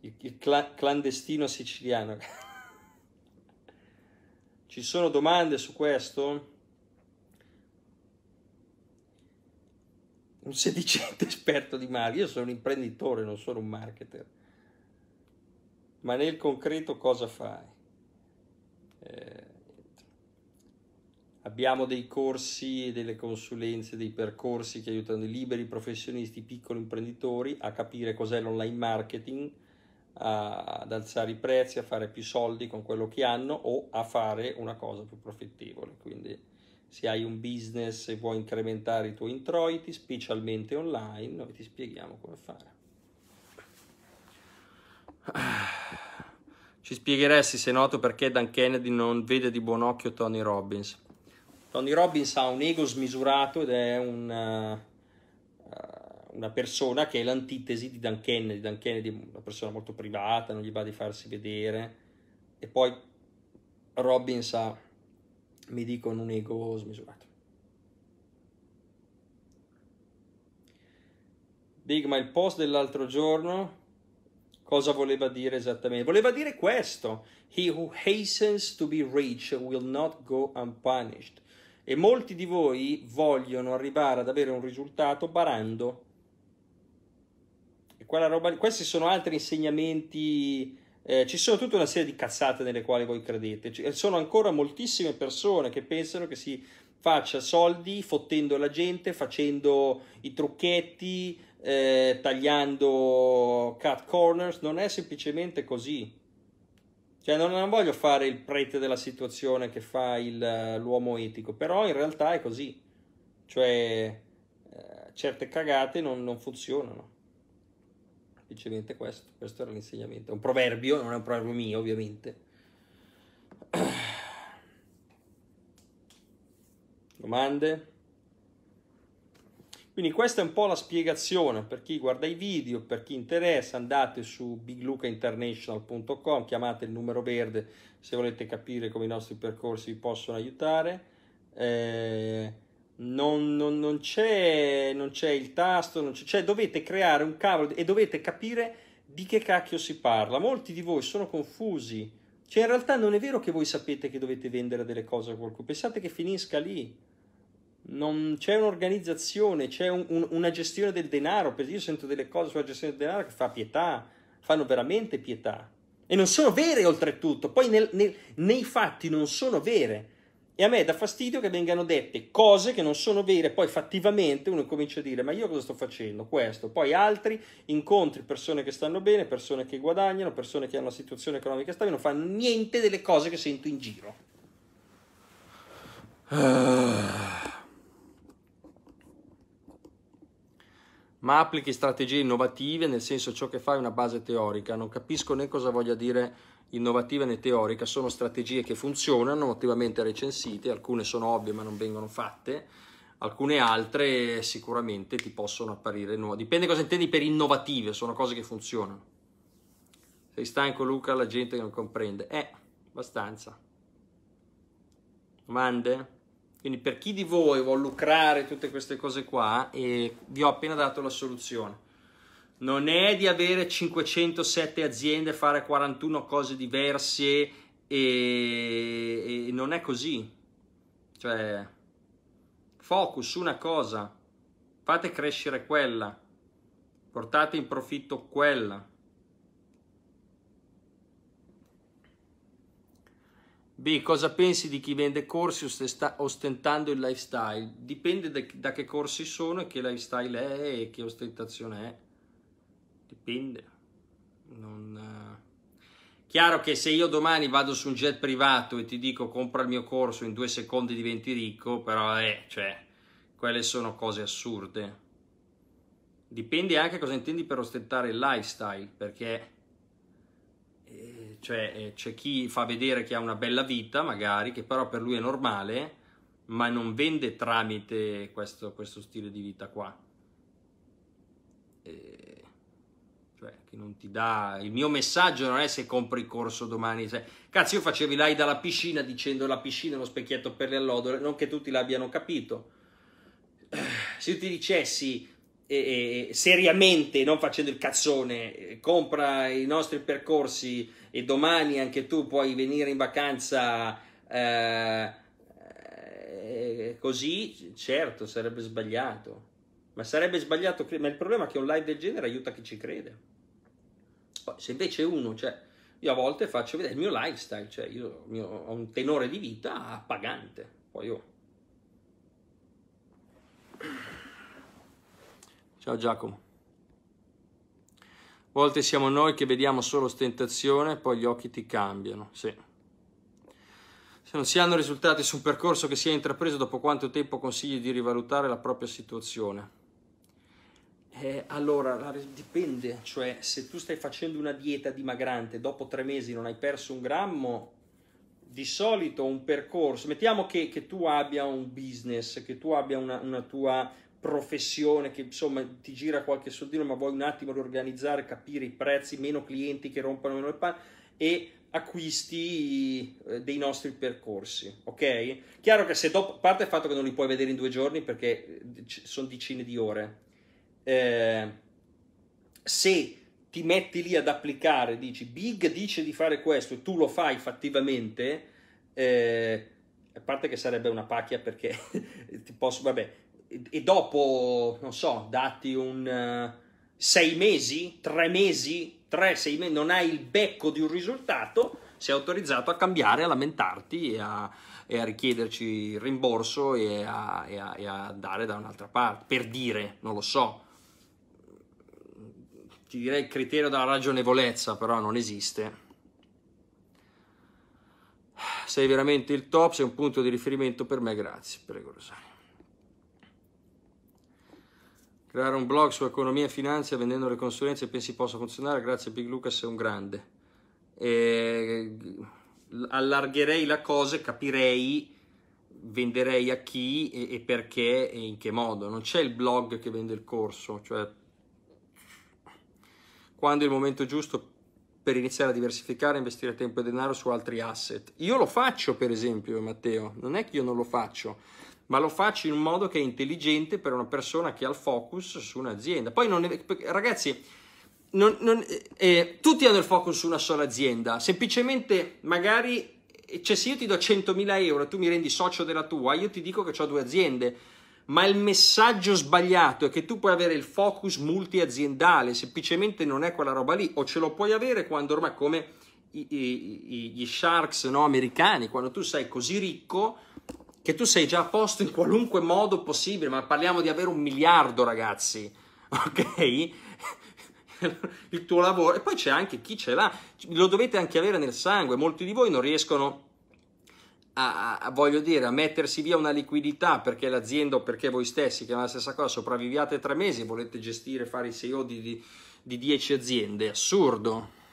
Il, il cla- clandestino siciliano. Ci sono domande su questo? Un sedicente esperto di marketing. Io sono un imprenditore, non sono un marketer. Ma nel concreto cosa fai? Eh, abbiamo dei corsi, delle consulenze, dei percorsi che aiutano i liberi professionisti, i piccoli imprenditori a capire cos'è l'online marketing a, ad alzare i prezzi, a fare più soldi con quello che hanno o a fare una cosa più profittevole. Quindi se hai un business e vuoi incrementare i tuoi introiti, specialmente online, noi ti spieghiamo come fare. Ci spiegheresti se noto perché Dan Kennedy non vede di buon occhio Tony Robbins. Tony Robbins ha un ego smisurato ed è un... Uh, una persona che è l'antitesi di Dan Kennedy. Dan Kennedy è una persona molto privata, non gli va di farsi vedere. E poi Robbins ha, mi dicono, un ego smisurato. Big, ma il post dell'altro giorno cosa voleva dire esattamente? Voleva dire questo: He who hastens to be rich will not go unpunished. E molti di voi vogliono arrivare ad avere un risultato barando quella roba, questi sono altri insegnamenti. Eh, ci sono tutta una serie di cazzate nelle quali voi credete. Ci sono ancora moltissime persone che pensano che si faccia soldi fottendo la gente, facendo i trucchetti, eh, tagliando cut corners. Non è semplicemente così. Cioè, non, non voglio fare il prete della situazione che fa il, eh, l'uomo etico, però in realtà è così. Cioè, eh, certe cagate non, non funzionano semplicemente questo, questo era l'insegnamento. È un proverbio, non è un proverbio mio ovviamente. Domande? Quindi questa è un po' la spiegazione per chi guarda i video, per chi interessa, andate su biglucainternational.com, chiamate il numero verde se volete capire come i nostri percorsi vi possono aiutare. Eh, non, non, non, c'è, non c'è il tasto, c'è, cioè dovete creare un cavolo e dovete capire di che cacchio si parla. Molti di voi sono confusi. Cioè, in realtà non è vero che voi sapete che dovete vendere delle cose a qualcuno, pensate che finisca lì. Non, c'è un'organizzazione, c'è un, un, una gestione del denaro. Perché io sento delle cose sulla gestione del denaro che fa pietà, fanno veramente pietà. E non sono vere oltretutto, poi nel, nel, nei fatti non sono vere e a me dà fastidio che vengano dette cose che non sono vere, poi fattivamente uno comincia a dire ma io cosa sto facendo? Questo, poi altri incontri persone che stanno bene, persone che guadagnano, persone che hanno una situazione economica stabile, non fanno niente delle cose che sento in giro. Ma applichi strategie innovative, nel senso ciò che fai è una base teorica, non capisco né cosa voglia dire innovativa né teorica, sono strategie che funzionano, attivamente recensite, alcune sono ovvie ma non vengono fatte, alcune altre sicuramente ti possono apparire nuove. Dipende cosa intendi per innovative, sono cose che funzionano. Sei stanco Luca, la gente che non comprende. Eh, abbastanza. Domande? Quindi per chi di voi vuole lucrare tutte queste cose qua, eh, vi ho appena dato la soluzione non è di avere 507 aziende, fare 41 cose diverse e, e non è così. Cioè, focus una cosa, fate crescere quella, portate in profitto quella. B, cosa pensi di chi vende corsi ostentando il lifestyle? Dipende da che corsi sono e che lifestyle è e che ostentazione è dipende. Non... Eh, chiaro che se io domani vado su un jet privato e ti dico compra il mio corso in due secondi diventi ricco, però eh, cioè, quelle sono cose assurde. Dipende anche cosa intendi per ostentare il lifestyle, perché eh, cioè, eh, c'è chi fa vedere che ha una bella vita, magari, che però per lui è normale, ma non vende tramite questo, questo stile di vita qua. Eh, che non ti dà... Il mio messaggio non è se compri il corso domani. Se... Cazzo, io facevi live alla piscina dicendo la piscina è uno specchietto per le allodole, non che tutti l'abbiano capito. Eh, se io ti dicessi eh, eh, seriamente, non facendo il cazzone, eh, compra i nostri percorsi e domani anche tu puoi venire in vacanza eh, eh, così, certo, sarebbe sbagliato. Ma sarebbe sbagliato, ma il problema è che un live del genere aiuta chi ci crede se invece uno, cioè, io a volte faccio vedere il mio lifestyle, cioè io mio, ho un tenore di vita appagante, poi io... Ciao Giacomo. A volte siamo noi che vediamo solo ostentazione, poi gli occhi ti cambiano, sì. Se non si hanno risultati su un percorso che si è intrapreso, dopo quanto tempo consigli di rivalutare la propria situazione? Eh, allora, dipende, cioè se tu stai facendo una dieta dimagrante, dopo tre mesi non hai perso un grammo, di solito un percorso, mettiamo che, che tu abbia un business, che tu abbia una, una, tua professione, che insomma ti gira qualche soldino, ma vuoi un attimo riorganizzare, capire i prezzi, meno clienti che rompano meno le panne e acquisti eh, dei nostri percorsi, ok? Chiaro che se dopo, a parte il fatto che non li puoi vedere in due giorni perché eh, sono decine di ore, eh, se ti metti lì ad applicare, dici Big dice di fare questo e tu lo fai fattivamente, eh, a parte che sarebbe una pacchia perché ti posso, vabbè, e dopo, non so, dati un uh, sei mesi, tre mesi, tre, sei mesi, non hai il becco di un risultato, sei autorizzato a cambiare, a lamentarti e a, e a richiederci il rimborso e a, e, a, e a, dare da un'altra parte, per dire, non lo so ti direi il criterio della ragionevolezza, però non esiste. Sei veramente il top, sei un punto di riferimento per me, grazie. Prego Rosario. Creare un blog su economia e finanza vendendo le consulenze pensi possa funzionare? Grazie Big Lucas, sei un grande. E... Allargherei la cosa, e capirei venderei a chi e, perché e in che modo. Non c'è il blog che vende il corso, cioè quando è il momento giusto per iniziare a diversificare, investire tempo e denaro su altri asset. Io lo faccio, per esempio, Matteo, non è che io non lo faccio, ma lo faccio in un modo che è intelligente per una persona che ha il focus su un'azienda. Poi, non è, ragazzi, non, non, eh, eh tutti hanno il focus su una sola azienda, semplicemente magari, eh, cioè se io ti do 100.000 euro e tu mi rendi socio della tua, io ti dico che ho due aziende, ma il messaggio sbagliato è che tu puoi avere il focus multiaziendale, semplicemente non è quella roba lì, o ce lo puoi avere quando ormai come i, i, gli sharks no, americani, quando tu sei così ricco che tu sei già a posto in qualunque modo possibile, ma parliamo di avere un miliardo ragazzi, ok? il tuo lavoro e poi c'è anche chi ce l'ha, lo dovete anche avere nel sangue, molti di voi non riescono a, a, voglio dire, a mettersi via una liquidità perché l'azienda o perché voi stessi, che è la stessa cosa, sopravviviate tre mesi e volete gestire, fare i CEO di, di, di 10 aziende, assurdo.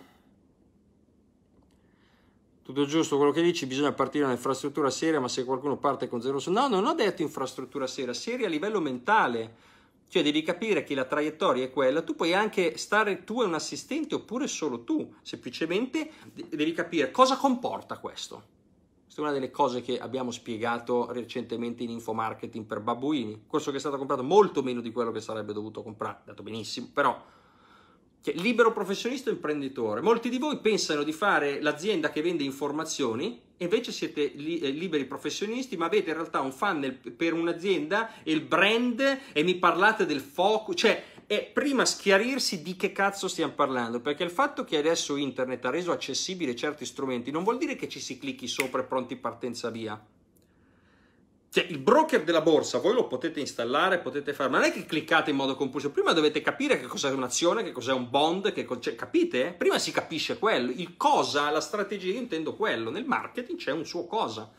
Tutto giusto quello che dici, bisogna partire da un'infrastruttura seria, ma se qualcuno parte con zero... No, non ho detto infrastruttura seria, seria a livello mentale. Cioè devi capire che la traiettoria è quella, tu puoi anche stare tu e un assistente oppure solo tu, semplicemente devi capire cosa comporta questo. Questa è una delle cose che abbiamo spiegato recentemente in infomarketing per babbuini, corso che è stato comprato molto meno di quello che sarebbe dovuto comprare, è andato benissimo, però cioè, libero professionista o imprenditore. Molti di voi pensano di fare l'azienda che vende informazioni e invece siete li, eh, liberi professionisti, ma avete in realtà un funnel per un'azienda e il brand e mi parlate del focus, cioè e prima schiarirsi di che cazzo stiamo parlando, perché il fatto che adesso internet ha reso accessibile certi strumenti non vuol dire che ci si clicchi sopra e pronti partenza via. Cioè, il broker della borsa voi lo potete installare, potete fare, ma non è che cliccate in modo compulsivo, prima dovete capire che cos'è un'azione, che cos'è un bond, che cioè, capite? Prima si capisce quello, il cosa, la strategia, io intendo quello, nel marketing c'è un suo cosa.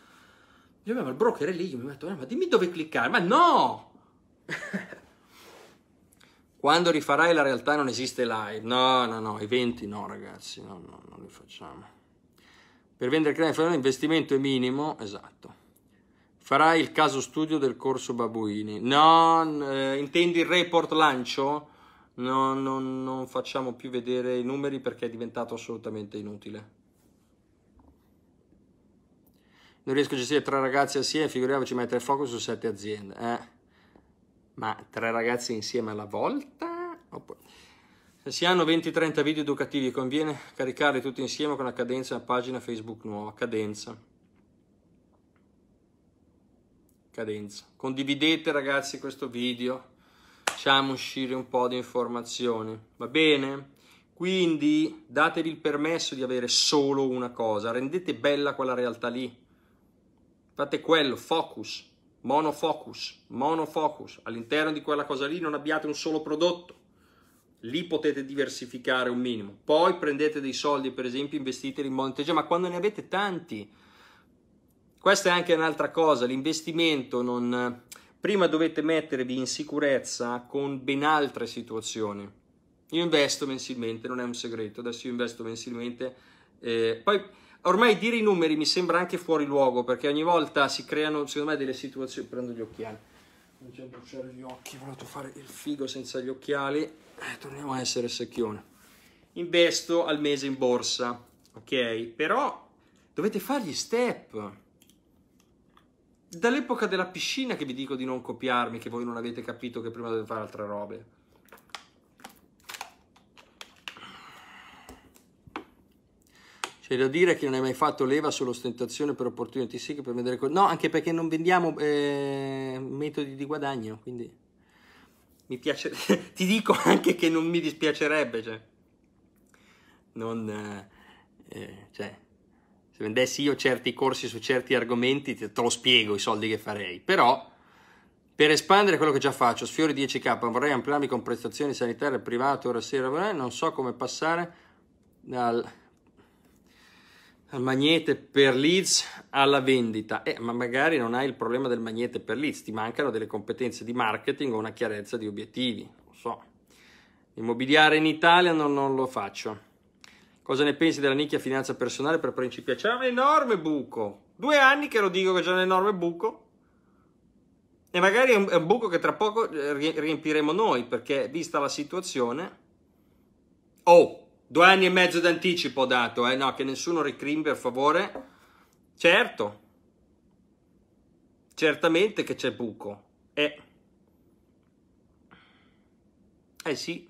Io, ma il broker è lì, io mi metto, eh, ma dimmi dove cliccare, ma no! Quando rifarai la realtà non esiste live. No, no, no, eventi no, ragazzi, no, no, non li facciamo. Per vendere crema l'investimento è minimo, esatto. Farai il caso studio del corso Babuini. No, eh, intendi il report lancio? No, no, non facciamo più vedere i numeri perché è diventato assolutamente inutile. Non riesco a gestire tre ragazzi assieme, figuriamoci mettere focus su sette aziende. Eh. Ma tre ragazzi insieme alla volta? Oppure... Se si hanno 20-30 video educativi conviene caricarli tutti insieme con la cadenza e una pagina Facebook nuova. Cadenza. Cadenza. Condividete ragazzi questo video. Facciamo uscire un po' di informazioni. Va bene? Quindi datevi il permesso di avere solo una cosa. Rendete bella quella realtà lì. Fate quello, focus monofocus, monofocus, all'interno di quella cosa lì non abbiate un solo prodotto, lì potete diversificare un minimo, poi prendete dei soldi per esempio investiteli in monteggia, ma quando ne avete tanti, questa è anche un'altra cosa, l'investimento non... prima dovete mettervi in sicurezza con ben altre situazioni, io investo mensilmente, non è un segreto, adesso io investo mensilmente, eh, poi ormai dire i numeri mi sembra anche fuori luogo perché ogni volta si creano, secondo me, delle situazioni. Prendo gli occhiali. Non c'è bruciare gli occhi, ho voluto fare il figo senza gli occhiali. Eh, torniamo a essere secchione. Investo al mese in borsa, ok? Però dovete fare gli step. Dall'epoca della piscina che vi dico di non copiarmi, che voi non avete capito che prima dovete fare altre robe. C'è cioè, da dire che non hai mai fatto leva sull'ostentazione per opportunity seek per vendere cose. No, anche perché non vendiamo eh, metodi di guadagno, quindi mi piace ti dico anche che non mi dispiacerebbe, cioè. Non eh, eh, cioè se vendessi io certi corsi su certi argomenti te, te lo spiego i soldi che farei, però per espandere quello che già faccio, sfiori 10k, vorrei ampliarmi con prestazioni sanitarie private, ora sera, non so come passare dal magnete per leads alla vendita, eh, ma magari non hai il problema del magnete per leads, ti mancano delle competenze di marketing o una chiarezza di obiettivi, non so. Immobiliare in Italia non, non lo faccio. Cosa ne pensi della nicchia finanza personale per principianti? C'è un enorme buco. Due anni che lo dico che c'è un enorme buco. E magari è un, è un buco che tra poco eh, riempiremo noi, perché vista la situazione... Oh, Due anni e mezzo d'anticipo ho dato, eh? No, che nessuno ricrimbi, per favore. Certo. Certamente che c'è buco. Eh. Eh sì.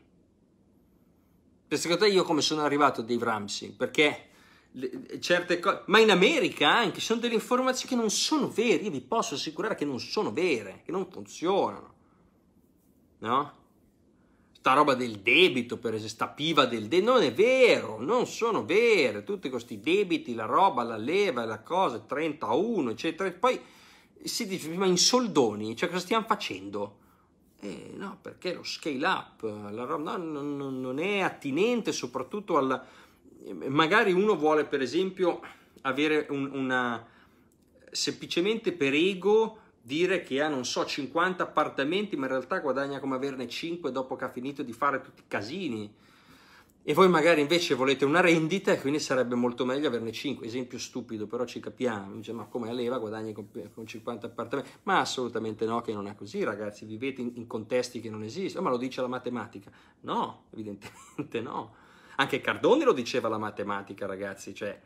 Per secondo te io come sono arrivato a Dave Ramsey? Perché certe cose, ma in America anche, sono delle informazioni che non sono vere, io vi posso assicurare che non sono vere, che non funzionano. No? sta roba del debito, per esempio, sta piva del debito, non è vero, non sono vere, tutti questi debiti, la roba, la leva, la cosa, 31, eccetera, poi si dice, ma in soldoni, cioè cosa stiamo facendo? Eh, no, perché lo scale up, la roba, no, non, non è attinente soprattutto al... Magari uno vuole, per esempio, avere un, una... semplicemente per ego dire che ha, non so, 50 appartamenti, ma in realtà guadagna come averne 5 dopo che ha finito di fare tutti i casini. E voi magari invece volete una rendita e quindi sarebbe molto meglio averne 5. Esempio stupido, però ci capiamo. Dice, ma come a leva guadagni con, con 50 appartamenti? Ma assolutamente no, che non è così, ragazzi. Vivete in, in contesti che non esistono. Ma lo dice la matematica? No, evidentemente no. Anche Cardone lo diceva la matematica, ragazzi. Cioè,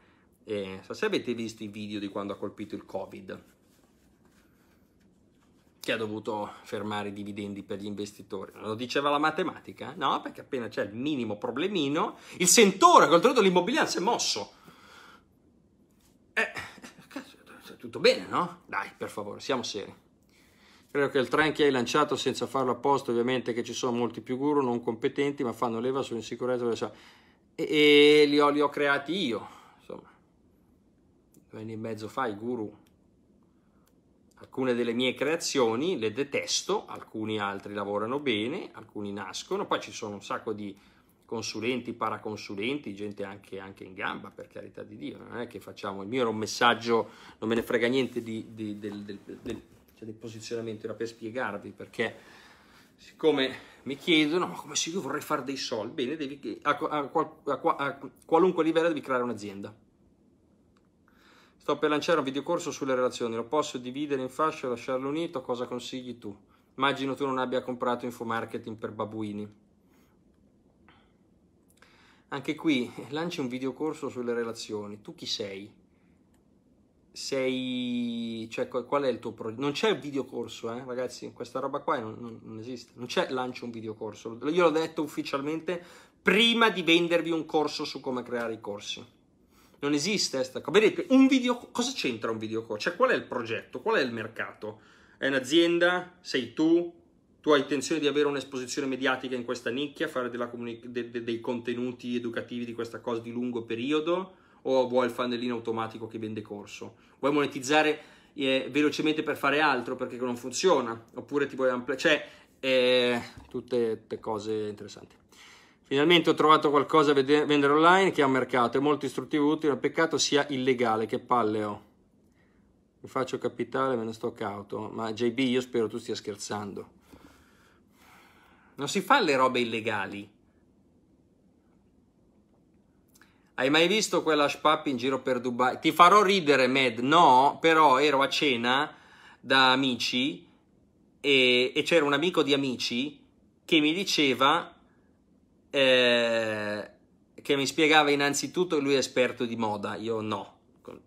eh, se avete visto i video di quando ha colpito il Covid, che ha dovuto fermare i dividendi per gli investitori. Lo diceva la matematica? No, perché appena c'è il minimo problemino, il sentore, oltretutto l'immobiliare, si è mosso. Eh, eh tutto bene, no? Dai, per favore, siamo seri. Credo che il trend che hai lanciato senza farlo apposta, ovviamente che ci sono molti più guru non competenti, ma fanno leva sull'insicurezza E, e li, ho, li ho creati io, insomma. Due anni e mezzo fa i guru alcune delle mie creazioni le detesto, alcuni altri lavorano bene, alcuni nascono, poi ci sono un sacco di consulenti, paraconsulenti, gente anche, anche in gamba, per carità di Dio, non è che facciamo, il mio era un messaggio, non me ne frega niente di, di, del, del, del, cioè del, posizionamento, era per spiegarvi perché siccome mi chiedono ma come se io vorrei fare dei soldi, bene, devi, a, a, a, a qualunque livello devi creare un'azienda Sto per lanciare un videocorso sulle relazioni, lo posso dividere in fasce e lasciarlo unito, cosa consigli tu? Immagino tu non abbia comprato infomarketing per babuini. Anche qui lanci un videocorso sulle relazioni, tu chi sei? Sei, cioè qual è il tuo progetto? Non c'è il videocorso, eh, ragazzi, questa roba qua non, non, non esiste, non c'è lancio un videocorso, io l'ho detto ufficialmente prima di vendervi un corso su come creare i corsi. Non esiste questa cosa. Vedete, un video, cosa c'entra un video coach? Cioè, qual è il progetto? Qual è il mercato? È un'azienda? Sei tu? Tu hai intenzione di avere un'esposizione mediatica in questa nicchia, fare comuni- de- de- dei contenuti educativi di questa cosa di lungo periodo? O vuoi il fannellino automatico che vende corso? Vuoi monetizzare eh, velocemente per fare altro perché non funziona? Oppure ti vuoi ampliare? Cioè, eh, tutte, tutte cose interessanti. Finalmente ho trovato qualcosa da vendere online che ha un mercato, è molto istruttivo e utile, peccato sia illegale, che palle ho. Mi faccio capitale, me ne sto cauto, ma JB io spero tu stia scherzando. Non si fa le robe illegali. Hai mai visto quella spap in giro per Dubai? Ti farò ridere, Med. No, però ero a cena da amici e, e c'era un amico di amici che mi diceva eh, che mi spiegava innanzitutto che lui è esperto di moda, io no,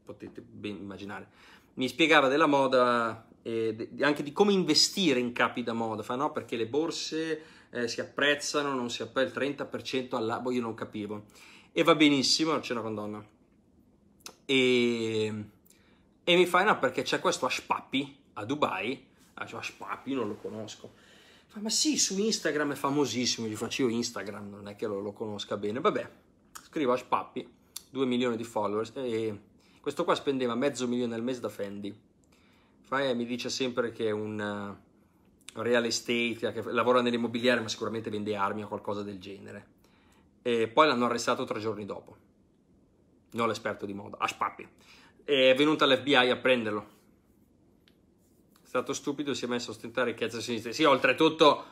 potete ben immaginare. Mi spiegava della moda e anche di come investire in capi da moda, fa no perché le borse eh, si apprezzano, non si apprezza il 30% all'abo, io non capivo. E va benissimo, c'è una condanna. E, e mi fa no perché c'è questo Ashpapi a Dubai, ah, cioè, Ashpapi non lo conosco Ah, ma sì, su Instagram è famosissimo, gli faccio io Instagram, non è che lo, lo conosca bene. Vabbè, scrivo a Spappi, 2 milioni di followers, e questo qua spendeva mezzo milione al mese da Fendi. Fai eh, mi dice sempre che è un eh, real estate, che lavora nell'immobiliare, ma sicuramente vende armi o qualcosa del genere. E poi l'hanno arrestato tre giorni dopo. Non l'esperto di moda, a Spappi. È venuta l'FBI a prenderlo stato stupido, e si è messo a ostentare il cazzo a sinistra. Sì, oltretutto,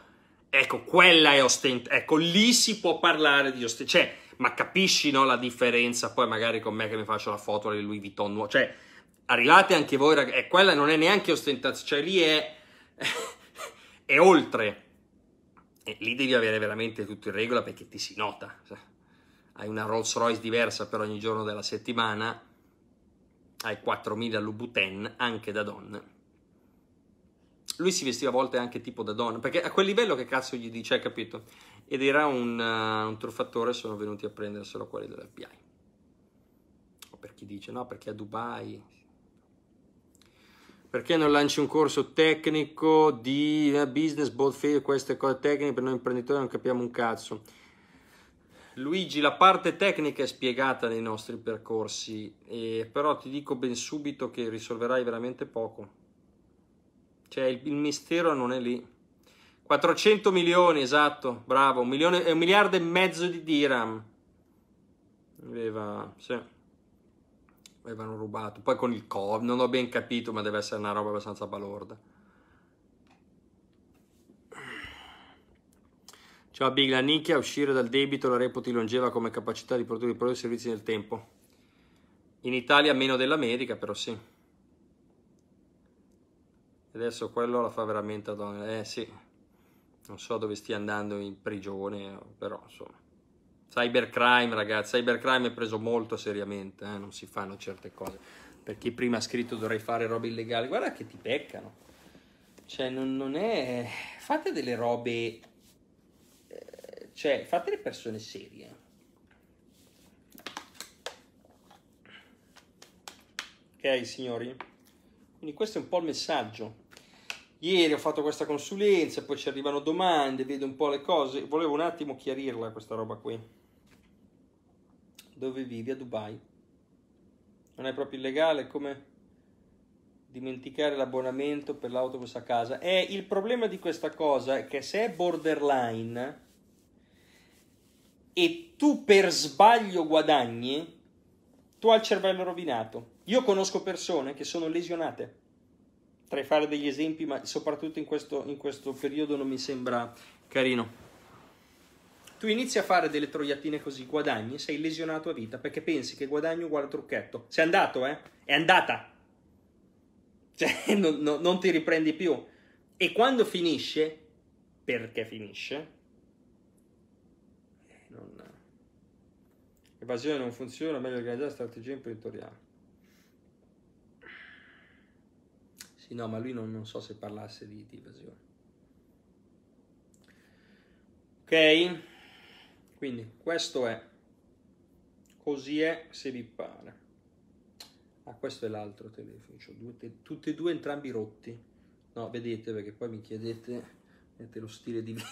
ecco, quella è ostentazione. Ecco, lì si può parlare di ostentazione. Cioè, ma capisci, no, la differenza? Poi magari con me che mi faccio la foto di Louis Vuitton Cioè, arrivate anche voi, ragazzi. Eh, quella non è neanche ostentazione. Cioè, lì è... è oltre. E lì devi avere veramente tutto in regola perché ti si nota. Hai una Rolls Royce diversa per ogni giorno della settimana. Hai 4.000 Lubuten anche da donna lui si vestiva a volte anche tipo da donna, perché a quel livello che cazzo gli dice, hai capito? Ed era un, uh, un truffatore, sono venuti a prenderselo quelli dell'FBI. O per chi dice, no, perché a Dubai... Perché non lanci un corso tecnico di eh, business, bold fail, queste cose tecniche per noi imprenditori non capiamo un cazzo. Luigi, la parte tecnica è spiegata nei nostri percorsi, eh, però ti dico ben subito che risolverai veramente poco. Cioè il, il mistero non è lì. 400 milioni, esatto, bravo, un, milione, un miliardo e mezzo di diram. Aveva, sì. Avevano rubato. Poi con il Covid, non ho ben capito, ma deve essere una roba abbastanza balorda. Ciao Big, la nicchia, uscire dal debito la reputi longeva come capacità di produrre i propri servizi nel tempo. In Italia meno dell'America, però sì. Adesso quello la fa veramente donna. Eh sì, non so dove stia andando in prigione, però insomma. Cybercrime, ragazzi, cybercrime è preso molto seriamente, eh? non si fanno certe cose. Per chi prima ha scritto dovrei fare robe illegali, guarda che ti peccano. Cioè, non, non è... Fate delle robe... Eh, cioè, fate le persone serie. Ok, signori? Quindi questo è un po' il messaggio ieri ho fatto questa consulenza, poi ci arrivano domande, vedo un po' le cose, volevo un attimo chiarirla questa roba qui. Dove vivi? A Dubai? Non è proprio illegale come dimenticare l'abbonamento per l'autobus a casa. E il problema di questa cosa è che se è borderline e tu per sbaglio guadagni, tu hai il cervello rovinato. Io conosco persone che sono lesionate potrei fare degli esempi, ma soprattutto in questo, in questo periodo non mi sembra carino. Tu inizi a fare delle troiattine così, guadagni, sei lesionato a vita perché pensi che guadagno uguale trucchetto. Sei andato, eh? È andata. Cioè, non, non, non ti riprendi più. E quando finisce, perché finisce? Eh, non... L'evasione non funziona, meglio organizzare strategie imprenditoriali. Sì, no, ma lui non, non so se parlasse di, di evasione. Ok? Quindi questo è. Così è se vi pare. Ah, questo è l'altro telefono. Ho due te- tutti e due entrambi rotti. No, vedete perché poi mi chiedete, vedete lo stile di vita.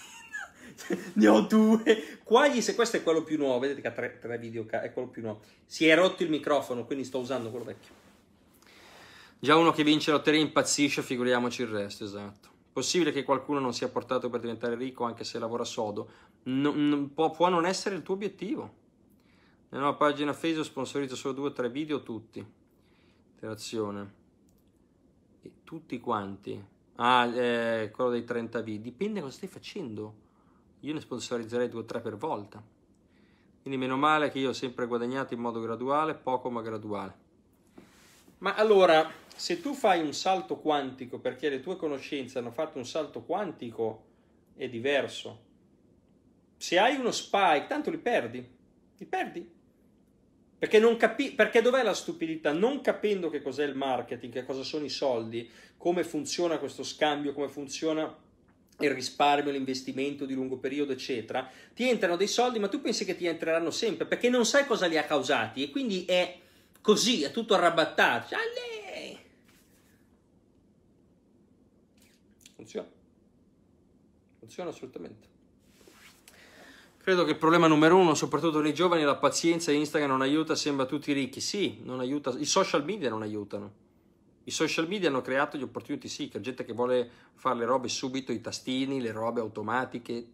ne ho due. Qua gli, se questo è quello più nuovo, vedete che ha tre, tre video, è quello più nuovo. Si è rotto il microfono, quindi sto usando quello vecchio. Già uno che vince la lotteria impazzisce, figuriamoci il resto, esatto. Possibile che qualcuno non sia portato per diventare ricco anche se lavora sodo? Non, non, può, può, non essere il tuo obiettivo. Nella nuova pagina Facebook sponsorizzo solo due o tre video tutti. Interazione. E tutti quanti. Ah, eh, quello dei 30V. Dipende cosa stai facendo. Io ne sponsorizzerei due o tre per volta. Quindi meno male che io ho sempre guadagnato in modo graduale, poco ma graduale. Ma allora, se tu fai un salto quantico perché le tue conoscenze hanno fatto un salto quantico, è diverso. Se hai uno spike, tanto li perdi, li perdi. Perché, non capi- perché dov'è la stupidità? Non capendo che cos'è il marketing, che cosa sono i soldi, come funziona questo scambio, come funziona il risparmio, l'investimento di lungo periodo, eccetera, ti entrano dei soldi, ma tu pensi che ti entreranno sempre perché non sai cosa li ha causati e quindi è così, è tutto arrabattato. Cioè, Alle! Funziona. Funziona assolutamente. Credo che il problema numero uno, soprattutto nei giovani, è la pazienza. Instagram non aiuta, sembra tutti ricchi. Sì, non aiuta. I social media non aiutano. I social media hanno creato gli opportunity seeker, gente che vuole fare le robe subito, i tastini, le robe automatiche,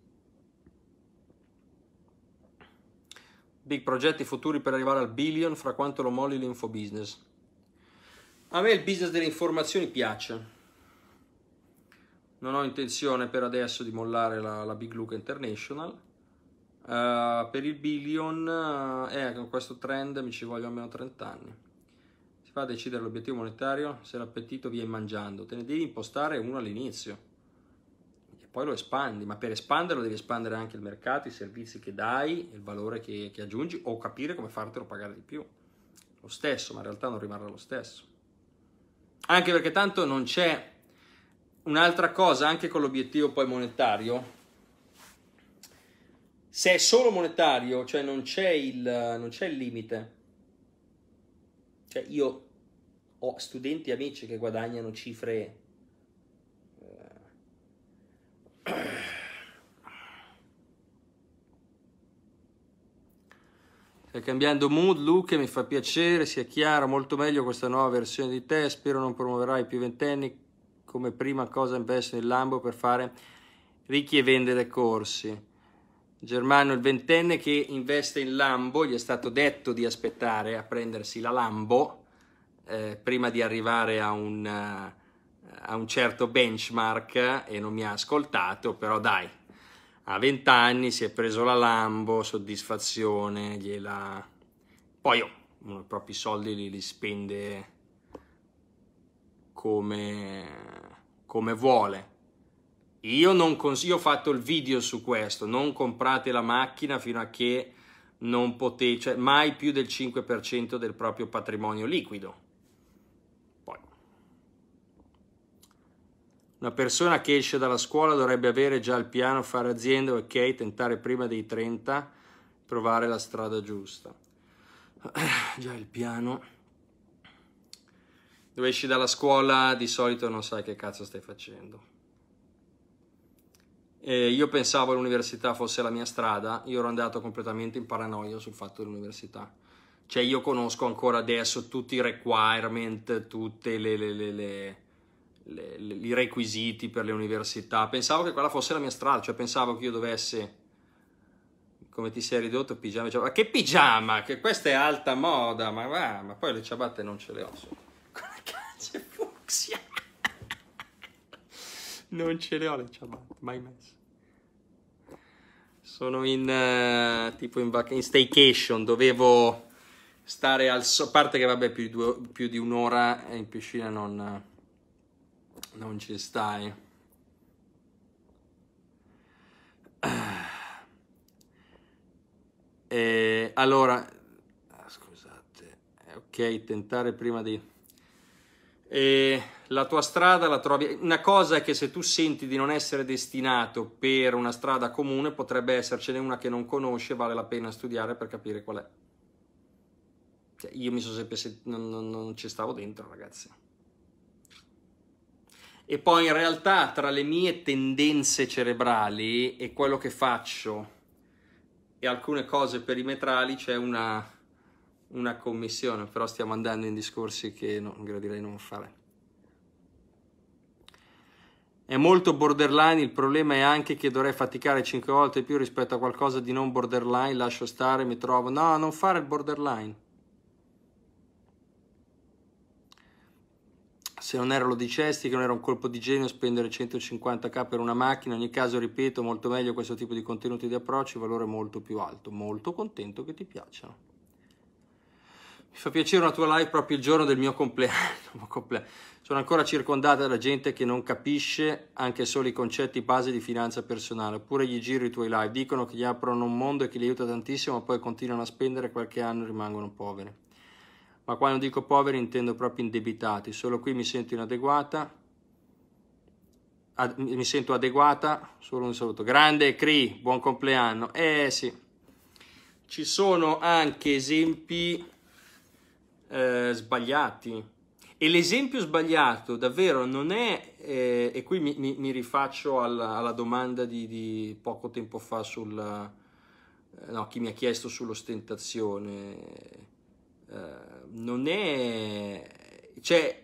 Big progetti futuri per arrivare al billion fra quanto lo molli l'infobusiness. A me il business delle informazioni piace. Non ho intenzione per adesso di mollare la, la Big Look International. Uh, per il billion, eh, eh, con questo trend mi ci vogliono almeno 30 anni. Si fa a decidere l'obiettivo monetario se l'appetito viene mangiando. Te ne devi impostare uno all'inizio poi lo espandi, ma per espanderlo devi espandere anche il mercato, i servizi che dai, il valore che, che aggiungi o capire come fartelo pagare di più. Lo stesso, ma in realtà non rimarrà lo stesso. Anche perché tanto non c'è un'altra cosa, anche con l'obiettivo poi monetario, se è solo monetario, cioè non c'è il, non c'è il limite. Cioè io ho studenti amici che guadagnano cifre Stai cambiando mood, Luca, mi fa piacere, sia chiaro, molto meglio questa nuova versione di te, spero non promuoverai più ventenni come prima cosa investo in Lambo per fare ricchi e vendere corsi. Germano, il ventenne che investe in Lambo, gli è stato detto di aspettare a prendersi la Lambo eh, prima di arrivare a un eh, a un certo benchmark e non mi ha ascoltato, però dai, a 20 anni si è preso la Lambo, soddisfazione, gliela... Poi oh, i propri soldi li, li spende come, come vuole. Io non consiglio, ho fatto il video su questo, non comprate la macchina fino a che non potete, cioè mai più del 5% del proprio patrimonio liquido Una persona che esce dalla scuola dovrebbe avere già il piano, fare azienda, ok, tentare prima dei 30, trovare la strada giusta. già il piano. Dove esci dalla scuola di solito non sai che cazzo stai facendo. E io pensavo l'università fosse la mia strada, io ero andato completamente in paranoia sul fatto dell'università. Cioè io conosco ancora adesso tutti i requirement, tutte le, le, le, le le, le, i requisiti per le università. Pensavo che quella fosse la mia strada, cioè pensavo che io dovessi come ti sei ridotto, pigiama, ciabatta. Che pigiama? Che questa è alta moda, ma va, ma poi le ciabatte non ce le ho. Con la calce fucsia. Non ce le ho le ciabatte, mai messe. Sono in uh, tipo in, vac- in staycation, dovevo stare al so- parte che vabbè più di, due, più di un'ora in piscina non non ci stai. E eh, allora, scusate, ok, tentare prima di... E eh, la tua strada la trovi. Una cosa è che se tu senti di non essere destinato per una strada comune, potrebbe essercene una che non conosce, vale la pena studiare per capire qual è. Cioè, io mi sono sempre sentito, non, non, non ci stavo dentro, ragazzi e poi in realtà tra le mie tendenze cerebrali e quello che faccio e alcune cose perimetrali c'è una, una commissione, però stiamo andando in discorsi che non gradirei non fare. È molto borderline, il problema è anche che dovrei faticare 5 volte più rispetto a qualcosa di non borderline, lascio stare, mi trovo... No, non fare il borderline. se non erro lo dicesti che non era un colpo di genio spendere 150k per una macchina, in ogni caso ripeto molto meglio questo tipo di contenuti di approcci, valore molto più alto, molto contento che ti piacciono. Mi fa piacere una tua live proprio il giorno del mio compleanno, sono ancora circondata da gente che non capisce anche solo i concetti base di finanza personale, oppure gli giro i tuoi live, dicono che gli aprono un mondo e che li aiuta tantissimo, ma poi continuano a spendere qualche anno e rimangono poveri ma quando dico poveri intendo proprio indebitati, solo qui mi sento inadeguata, ad, mi sento adeguata, solo un saluto, grande Cri, buon compleanno, eh sì, ci sono anche esempi eh, sbagliati, e l'esempio sbagliato davvero non è, eh, e qui mi, mi, mi rifaccio alla, alla domanda di, di, poco tempo fa sul, eh, no, chi mi ha chiesto sull'ostentazione, eh, non è... Cioè,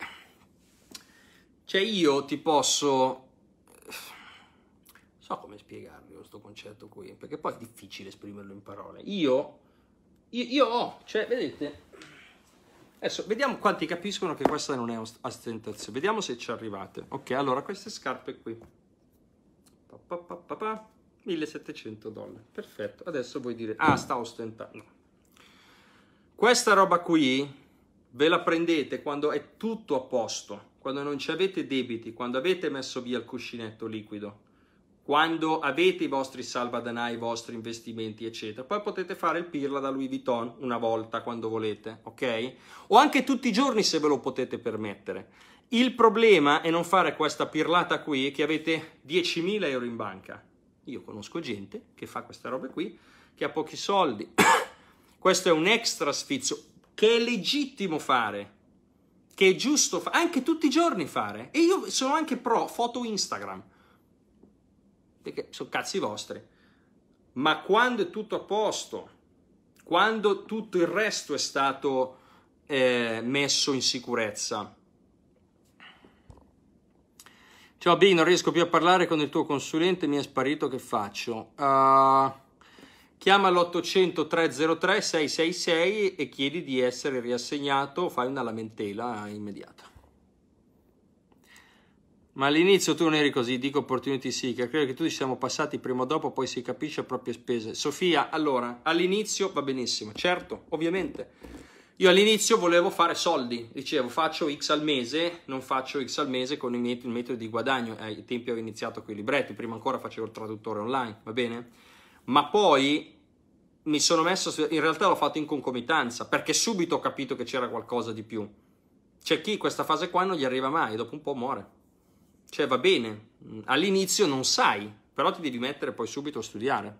cioè io ti posso... So come spiegarvi questo concetto qui, perché poi è difficile esprimerlo in parole. Io, io, io ho, cioè, vedete... Adesso vediamo quanti capiscono che questa non è ostentazione. Vediamo se ci arrivate. Ok, allora queste scarpe qui. Pa, pa, pa, 1700 dollari. Perfetto. Adesso vuoi dire, ah, sta ostentando. No. Questa roba qui ve la prendete quando è tutto a posto, quando non ci avete debiti, quando avete messo via il cuscinetto liquido, quando avete i vostri salvadanai, i vostri investimenti, eccetera. Poi potete fare il pirla da Louis Vuitton una volta quando volete, ok? O anche tutti i giorni se ve lo potete permettere. Il problema è non fare questa pirlata qui che avete 10.000 euro in banca. Io conosco gente che fa questa roba qui, che ha pochi soldi, questo è un extra sfizio che è legittimo fare, che è giusto fare, anche tutti i giorni fare. E io sono anche pro foto Instagram, perché sono cazzi vostri. Ma quando è tutto a posto, quando tutto il resto è stato eh, messo in sicurezza, Ciao B, non riesco più a parlare con il tuo consulente, mi è sparito, che faccio? Uh, Chiama l'800 303 666 e chiedi di essere riassegnato, fai una lamentela immediata. Ma all'inizio tu non eri così, dico opportunity seeker, credo che tutti siamo passati prima o dopo, poi si capisce a proprie spese. Sofia, allora, all'inizio va benissimo, certo, ovviamente. Io all'inizio volevo fare soldi, dicevo faccio X al mese, non faccio X al mese con i miei metodi di guadagno, eh, ai tempi avevo iniziato con i libretti, prima ancora facevo il traduttore online, va bene? ma poi mi sono messo, in realtà l'ho fatto in concomitanza, perché subito ho capito che c'era qualcosa di più. C'è chi questa fase qua non gli arriva mai, dopo un po' muore. Cioè va bene, mm, all'inizio non sai, però ti devi mettere poi subito a studiare.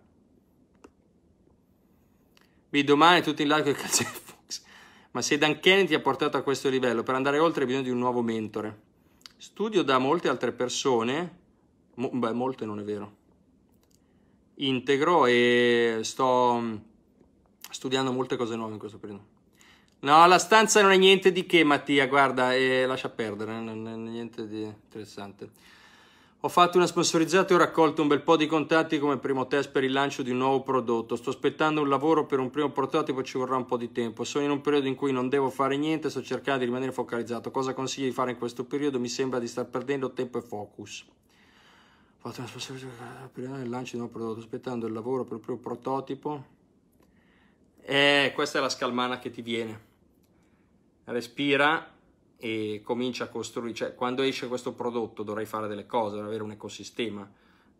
Vi domani tutti in live con il calcetto Fox. Ma se Dan Kennedy ti ha portato a questo livello, per andare oltre hai bisogno di un nuovo mentore. Studio da molte altre persone, mo- beh molte non è vero, integro e sto mm, studiando molte cose nuove in questo periodo. No, la stanza non è niente di che, Mattia, guarda, eh, lascia perdere, non è niente di interessante. Ho fatto una sponsorizzata e ho raccolto un bel po' di contatti come primo test per il lancio di un nuovo prodotto. Sto aspettando un lavoro per un primo prototipo, ci vorrà un po' di tempo. Sono in un periodo in cui non devo fare niente, sto cercando di rimanere focalizzato. Cosa consigli di fare in questo periodo? Mi sembra di star perdendo tempo e focus il lancio di un prodotto, aspettando il lavoro per il proprio prototipo. E questa è la scalmana che ti viene. Respira e comincia a costruire, cioè quando esce questo prodotto dovrai fare delle cose, dovrai avere un ecosistema,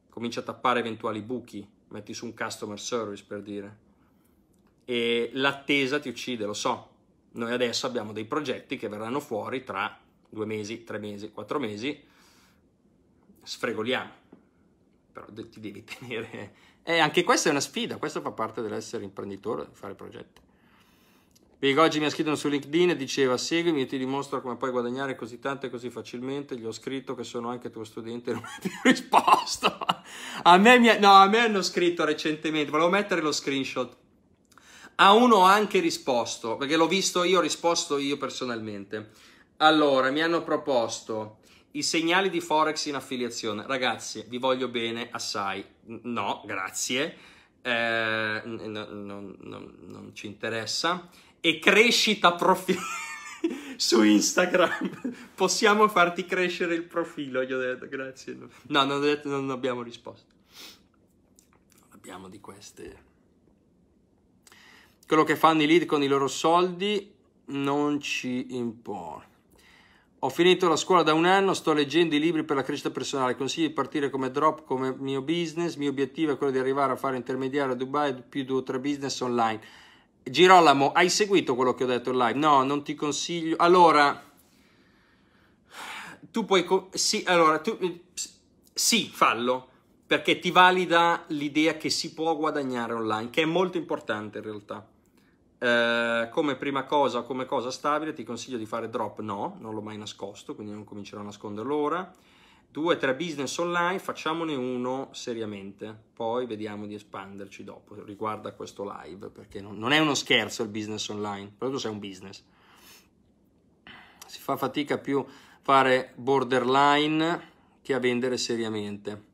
comincia a tappare eventuali buchi, metti su un customer service per dire. E l'attesa ti uccide, lo so. Noi adesso abbiamo dei progetti che verranno fuori tra due mesi, tre mesi, quattro mesi sfregoliamo, però ti devi tenere... E eh, anche questa è una sfida, questo fa parte dell'essere imprenditore, fare progetti. Oggi mi ha scritto su LinkedIn e diceva seguimi, e ti dimostro come puoi guadagnare così tanto e così facilmente, gli ho scritto che sono anche tuo studente e non ti ho risposto. A me, mi... no, a me hanno scritto recentemente, volevo mettere lo screenshot, a uno ho anche risposto, perché l'ho visto io, ho risposto io personalmente. Allora, mi hanno proposto i segnali di Forex in affiliazione. Ragazzi, vi voglio bene assai. No, grazie. Eh, non, non, non, non ci interessa. E crescita profilo su Instagram. Possiamo farti crescere il profilo. Gli ho detto grazie. No, non, detto, non abbiamo risposto. Non abbiamo di queste. Quello che fanno i lead con i loro soldi non ci importa. Ho finito la scuola da un anno, sto leggendo i libri per la crescita personale, consiglio di partire come drop, come mio business, il mio obiettivo è quello di arrivare a fare intermediario a Dubai più due o tre business online. Girolamo, hai seguito quello che ho detto live? No, non ti consiglio. Allora, tu puoi... Sì, allora, tu... Eh, sì, fallo, perché ti valida l'idea che si può guadagnare online, che è molto importante in realtà. Eh, come prima cosa, come cosa stabile, ti consiglio di fare drop no, non l'ho mai nascosto, quindi non comincerò a nasconderlo ora. Due, tre business online, facciamone uno seriamente, poi vediamo di espanderci dopo, riguarda questo live, perché non, non è uno scherzo il business online, però se è un business. Si fa fatica più fare borderline che a vendere seriamente.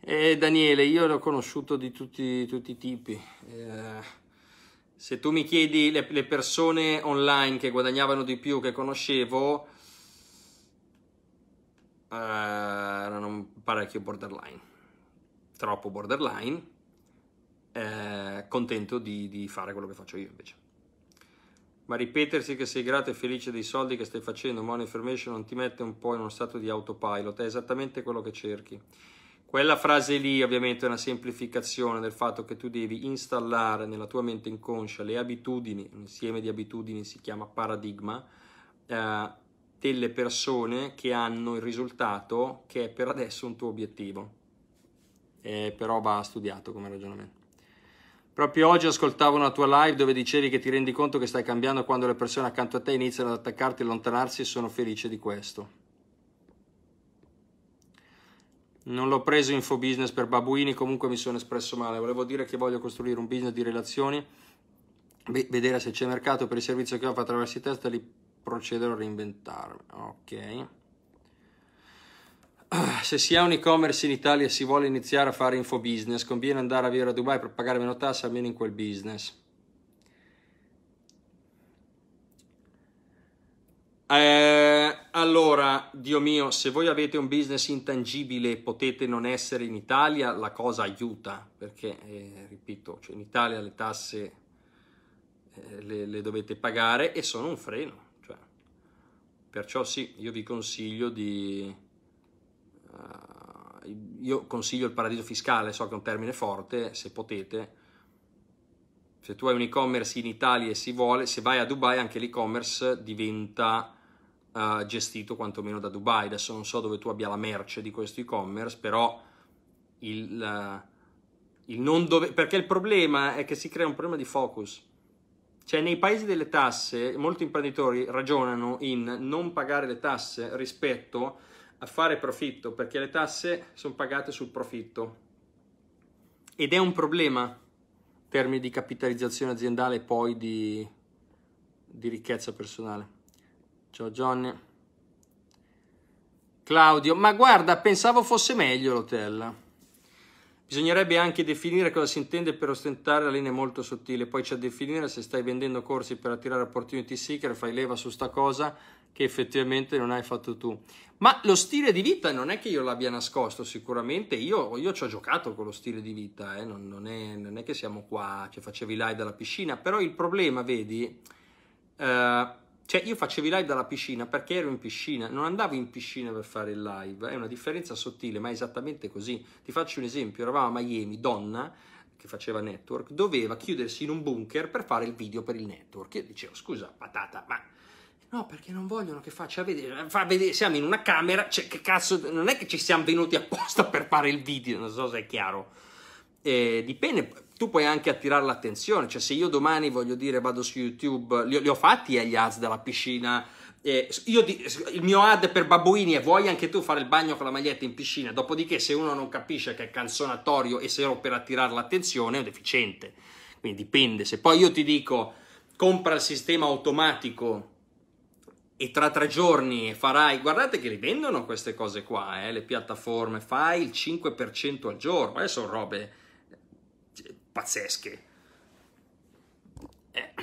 E eh, Daniele, io l'ho conosciuto di tutti, tutti i tipi. Eh se tu mi chiedi le, le persone online che guadagnavano di più che conoscevo, eh, erano parecchio borderline, troppo borderline. Eh, contento di, di fare quello che faccio io invece ma ripetersi che sei grato e felice dei soldi che stai facendo, money information, non ti mette un po' in uno stato di autopilot, è esattamente quello che cerchi. Quella frase lì ovviamente è una semplificazione del fatto che tu devi installare nella tua mente inconscia le abitudini, un insieme di abitudini si chiama paradigma, eh, delle persone che hanno il risultato che è per adesso un tuo obiettivo. Eh, però va studiato come ragionamento. Proprio oggi ascoltavo una tua live dove dicevi che ti rendi conto che stai cambiando quando le persone accanto a te iniziano ad attaccarti e allontanarsi e sono felice di questo. Non l'ho preso infobusiness per babuini, comunque mi sono espresso male. Volevo dire che voglio costruire un business di relazioni, vedere se c'è mercato per il servizio che offro attraverso i test e li procederò a reinventarmi. Ok. Ah, se si ha un e-commerce in Italia e si vuole iniziare a fare infobusiness, conviene andare a via a Dubai per pagare meno tasse almeno in quel business. Eh, allora, Dio mio, se voi avete un business intangibile e potete non essere in Italia, la cosa aiuta, perché, eh, ripeto, cioè in Italia le tasse eh, le, le, dovete pagare e sono un freno. Cioè. Perciò sì, io vi consiglio di... Uh, io consiglio il paradiso fiscale, so che è un termine forte, se potete. Se tu hai un e-commerce in Italia e si vuole, se vai a Dubai anche l'e-commerce diventa uh, gestito quantomeno da Dubai. Adesso non so dove tu abbia la merce di questo e-commerce, però il, uh, il non dove... perché il problema è che si crea un problema di focus. Cioè nei paesi delle tasse molti imprenditori ragionano in non pagare le tasse rispetto a fare profitto, perché le tasse sono pagate sul profitto. Ed è un problema in termini di capitalizzazione aziendale e poi di, di ricchezza personale. Ciao Johnny. Claudio, ma guarda, pensavo fosse meglio l'hotel. Bisognerebbe anche definire cosa si intende per ostentare la linea molto sottile, poi c'è a definire se stai vendendo corsi per attirare opportunity seeker, fai leva su sta cosa che effettivamente non hai fatto tu. Ma lo stile di vita non è che io l'abbia nascosto, sicuramente io, io ci ho giocato con lo stile di vita, eh. non, non, è, non, è, che siamo qua, che facevi live dalla piscina, però il problema, vedi... Eh, cioè, io facevi live dalla piscina perché ero in piscina, non andavo in piscina per fare il live, è una differenza sottile, ma è esattamente così. Ti faccio un esempio: eravamo a Miami, donna che faceva network, doveva chiudersi in un bunker per fare il video per il network. Io dicevo, scusa, patata, ma No, perché non vogliono che faccia vedere, fa vedere siamo in una camera, cioè, che cazzo, non è che ci siamo venuti apposta per fare il video, non so se è chiaro. Eh, dipende, tu puoi anche attirare l'attenzione, cioè se io domani voglio dire vado su YouTube, li, li ho fatti gli ads della piscina, eh, di, il mio ad per babbuini è vuoi anche tu fare il bagno con la maglietta in piscina, dopodiché se uno non capisce che è canzonatorio e se ero per attirare l'attenzione è un deficiente, quindi dipende, se poi io ti dico compra il sistema automatico e tra tre giorni farai, guardate che li vendono queste cose qua, eh, le piattaforme, fai il 5% al giorno, eh, sono robe pazzesche. Eh.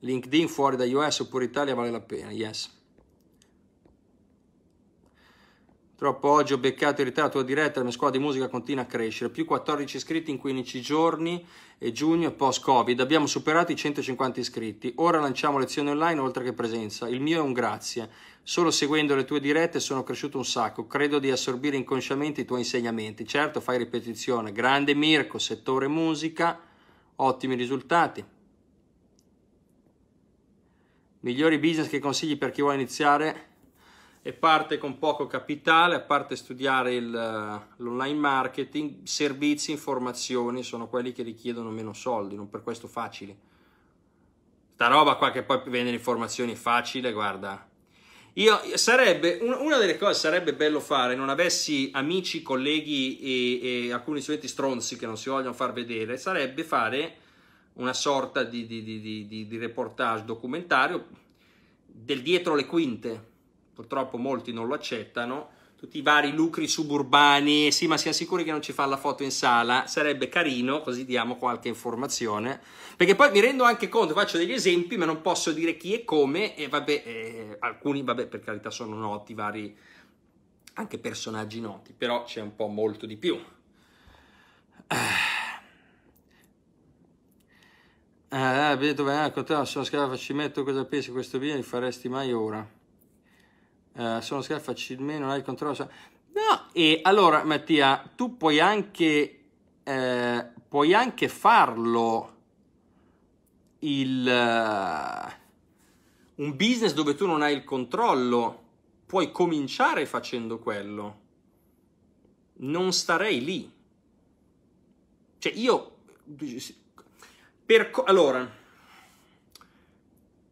LinkedIn fuori da US oppure Italia vale la pena, yes. Purtroppo oggi ho beccato in ritardo la tua diretta, la mia squadra di musica continua a crescere, più 14 iscritti in 15 giorni e giugno e post-Covid, abbiamo superato i 150 iscritti, ora lanciamo lezioni online oltre che presenza, il mio è un grazie, Solo seguendo le tue dirette sono cresciuto un sacco, credo di assorbire inconsciamente i tuoi insegnamenti. Certo, fai ripetizione. Grande Mirko, settore musica, ottimi risultati. Migliori business che consigli per chi vuole iniziare e parte con poco capitale, a parte studiare il, l'online marketing, servizi, informazioni sono quelli che richiedono meno soldi, non per questo facili. Sta roba qua che poi vendere informazioni facile, guarda, io, sarebbe, una delle cose sarebbe bello fare, non avessi amici, colleghi e, e, alcuni studenti stronzi che non si vogliono far vedere, sarebbe fare una sorta di, di, di, di reportage documentario del dietro le quinte. Purtroppo molti non lo accettano tutti i vari lucri suburbani, sì ma siamo sicuri che non ci fa la foto in sala, sarebbe carino, così diamo qualche informazione, perché poi mi rendo anche conto, faccio degli esempi, ma non posso dire chi e come, e vabbè, eh, alcuni, vabbè, per carità sono noti, vari, anche personaggi noti, però c'è un po' molto di più. Ah, te la sua scala, ci metto cosa pensi questo video, non faresti mai ora? Uh, eh, sono scherzo facilmente, non hai il controllo. No, e allora Mattia, tu puoi anche, eh, puoi anche farlo il, uh, un business dove tu non hai il controllo, puoi cominciare facendo quello. Non starei lì. Cioè io, per, allora,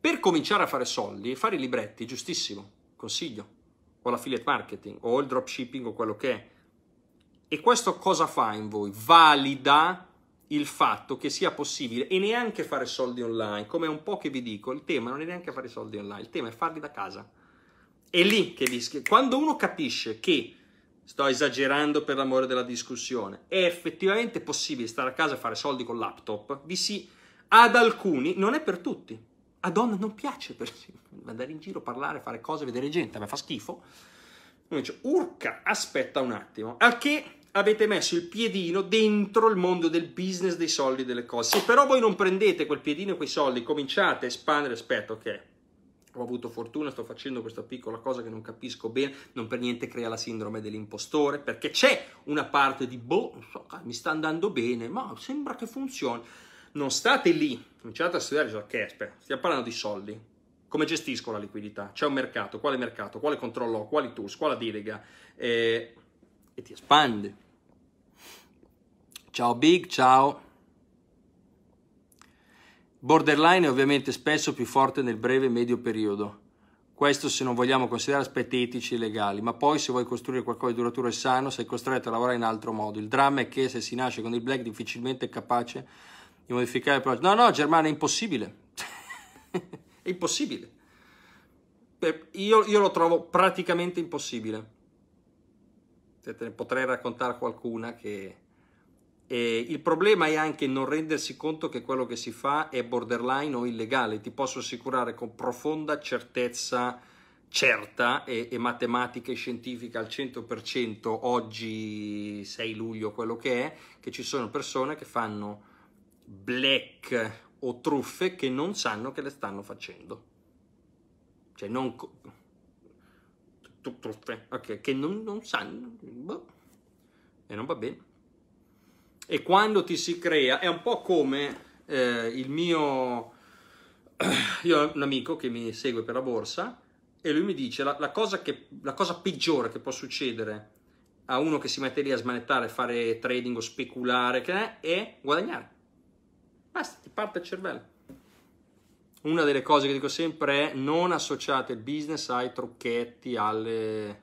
per cominciare a fare soldi, fare i libretti, giustissimo consiglio, o l'affiliate marketing, o il dropshipping, o quello che è. E questo cosa fa in voi? Valida il fatto che sia possibile e neanche fare soldi online, come un po' che vi dico, il tema non è neanche fare soldi online, il tema è farli da casa. È lì che vi... Quando uno capisce che, sto esagerando per l'amore della discussione, è effettivamente possibile stare a casa e fare soldi con laptop, vi si... Ad alcuni, non è per tutti, a donne non piace persino andare in giro, parlare, fare cose, vedere gente, a me fa schifo. Uno dice, urca, aspetta un attimo, a che avete messo il piedino dentro il mondo del business, dei soldi, delle cose. Se però voi non prendete quel piedino e quei soldi, cominciate a espandere, aspetta, ok, ho avuto fortuna, sto facendo questa piccola cosa che non capisco bene, non per niente crea la sindrome dell'impostore, perché c'è una parte di, boh, so, mi sta andando bene, ma sembra che funzioni. Non state lì, cominciate a studiare, ok, aspetta, stiamo parlando di soldi, come gestisco la liquidità? C'è un mercato, quale mercato, quale controllo ho, quali tools, quale diriga? eh, e ti espandi. Ciao Big, ciao. Borderline è ovviamente spesso più forte nel breve e medio periodo. Questo se non vogliamo considerare aspetti etici e legali, ma poi se vuoi costruire qualcosa di duraturo e sano sei costretto a lavorare in altro modo. Il dramma è che se si nasce con il black difficilmente è capace di modificare il progetto. No, no, Germano, è impossibile. È impossibile. Io, io lo trovo praticamente impossibile. Se te ne potrei raccontare qualcuna che... E il problema è anche non rendersi conto che quello che si fa è borderline o illegale. Ti posso assicurare con profonda certezza certa e, e matematica e scientifica al 100% oggi 6 luglio quello che è, che ci sono persone che fanno black o truffe che non sanno che le stanno facendo. Cioè, non... Truffe, ok, che non, non sanno... Boh. E non va bene. E quando ti si crea, è un po' come eh, il mio... Io ho un amico che mi segue per la borsa e lui mi dice la, la, cosa, che, la cosa peggiore che può succedere a uno che si mette lì a smanettare, fare trading o speculare, che è, è guadagnare Basta, ah, ti parte il cervello. Una delle cose che dico sempre è non associate il business ai trucchetti, alle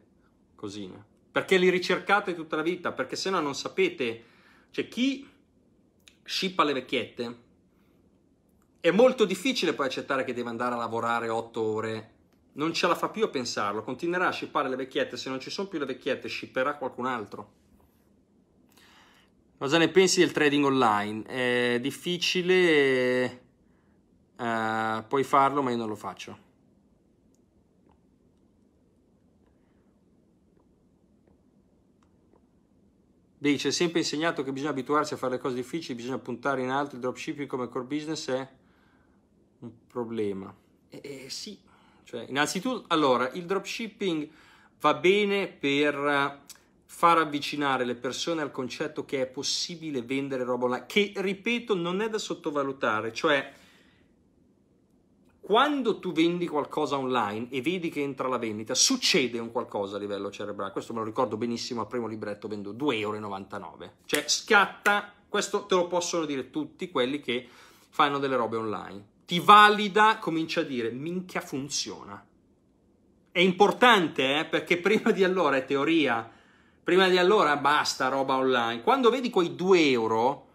cosine. Perché li ricercate tutta la vita, perché se no non sapete. Cioè chi scippa le vecchiette è molto difficile poi accettare che deve andare a lavorare 8 ore. Non ce la fa più a pensarlo, continuerà a scippare le vecchiette, se non ci sono più le vecchiette scipperà qualcun altro. Cosa ne pensi del trading online? È difficile, eh, puoi farlo ma io non lo faccio. Beh, ci è sempre insegnato che bisogna abituarsi a fare le cose difficili, bisogna puntare in alto, il dropshipping come core business è un problema. Eh, eh, sì, cioè, innanzitutto, allora, il dropshipping va bene per far avvicinare le persone al concetto che è possibile vendere roba online, che ripeto non è da sottovalutare, cioè quando tu vendi qualcosa online e vedi che entra la vendita, succede un qualcosa a livello cerebrale. Questo me lo ricordo benissimo al primo libretto, vendo 2,99 euro. Cioè scatta, questo te lo possono dire tutti quelli che fanno delle robe online. Ti valida, comincia a dire, minchia funziona. È importante eh? perché prima di allora è teoria, Prima di allora basta roba online. Quando vedi quei 2 euro,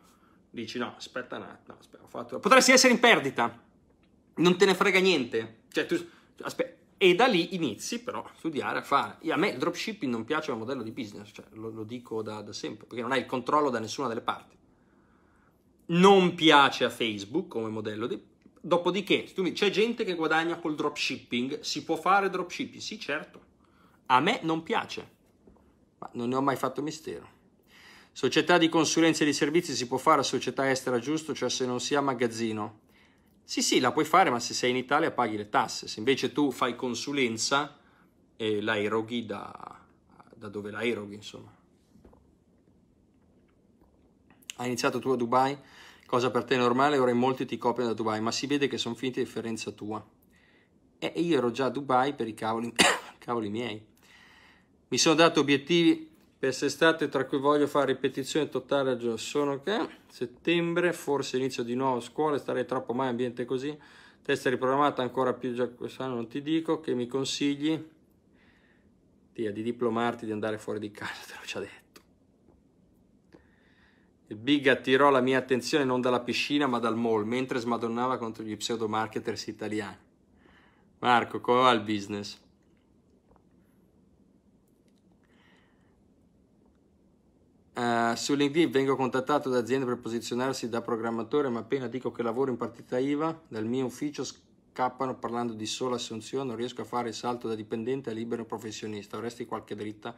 dici no, aspetta un attimo, aspetta, fatto... potresti essere in perdita. Non te ne frega niente. Cioè, tu, e da lì inizi però a studiare, a fare. a me il dropshipping non piace come modello di business, cioè, lo, lo, dico da, da, sempre, perché non hai il controllo da nessuna delle parti. Non piace a Facebook come modello di... Dopodiché, tu mi... c'è gente che guadagna col dropshipping, si può fare dropshipping? Sì, certo. A me non piace ma non ne ho mai fatto mistero. Società di consulenza e di servizi si può fare a società estera giusto, cioè se non si ha magazzino. Sì, sì, la puoi fare, ma se sei in Italia paghi le tasse. Se invece tu fai consulenza e eh, la eroghi da, da dove la eroghi, insomma. Hai iniziato tu a Dubai? Cosa per te normale, ora in molti ti copiano da Dubai, ma si vede che sono finte a differenza tua. E io ero già a Dubai per i cavoli, cavoli miei. Mi sono dato obiettivi per quest'estate tra cui voglio fare ripetizione totale al giorno. Sono che settembre, forse inizio di nuovo a scuola, starei troppo mai in ambiente così. Testa riprogrammata ancora più già quest'anno, non ti dico, che mi consigli tia, di diplomarti, di andare fuori di casa, te l'ho già detto. Il Big attirò la mia attenzione non dalla piscina ma dal mall, mentre smadonnava contro gli pseudo marketers italiani. Marco, come va il business? Uh, su LinkedIn vengo contattato da aziende per posizionarsi da programmatore, ma appena dico che lavoro in partita IVA, dal mio ufficio scappano parlando di sola assunzione, non riesco a fare il salto da dipendente a libero professionista, avresti qualche dritta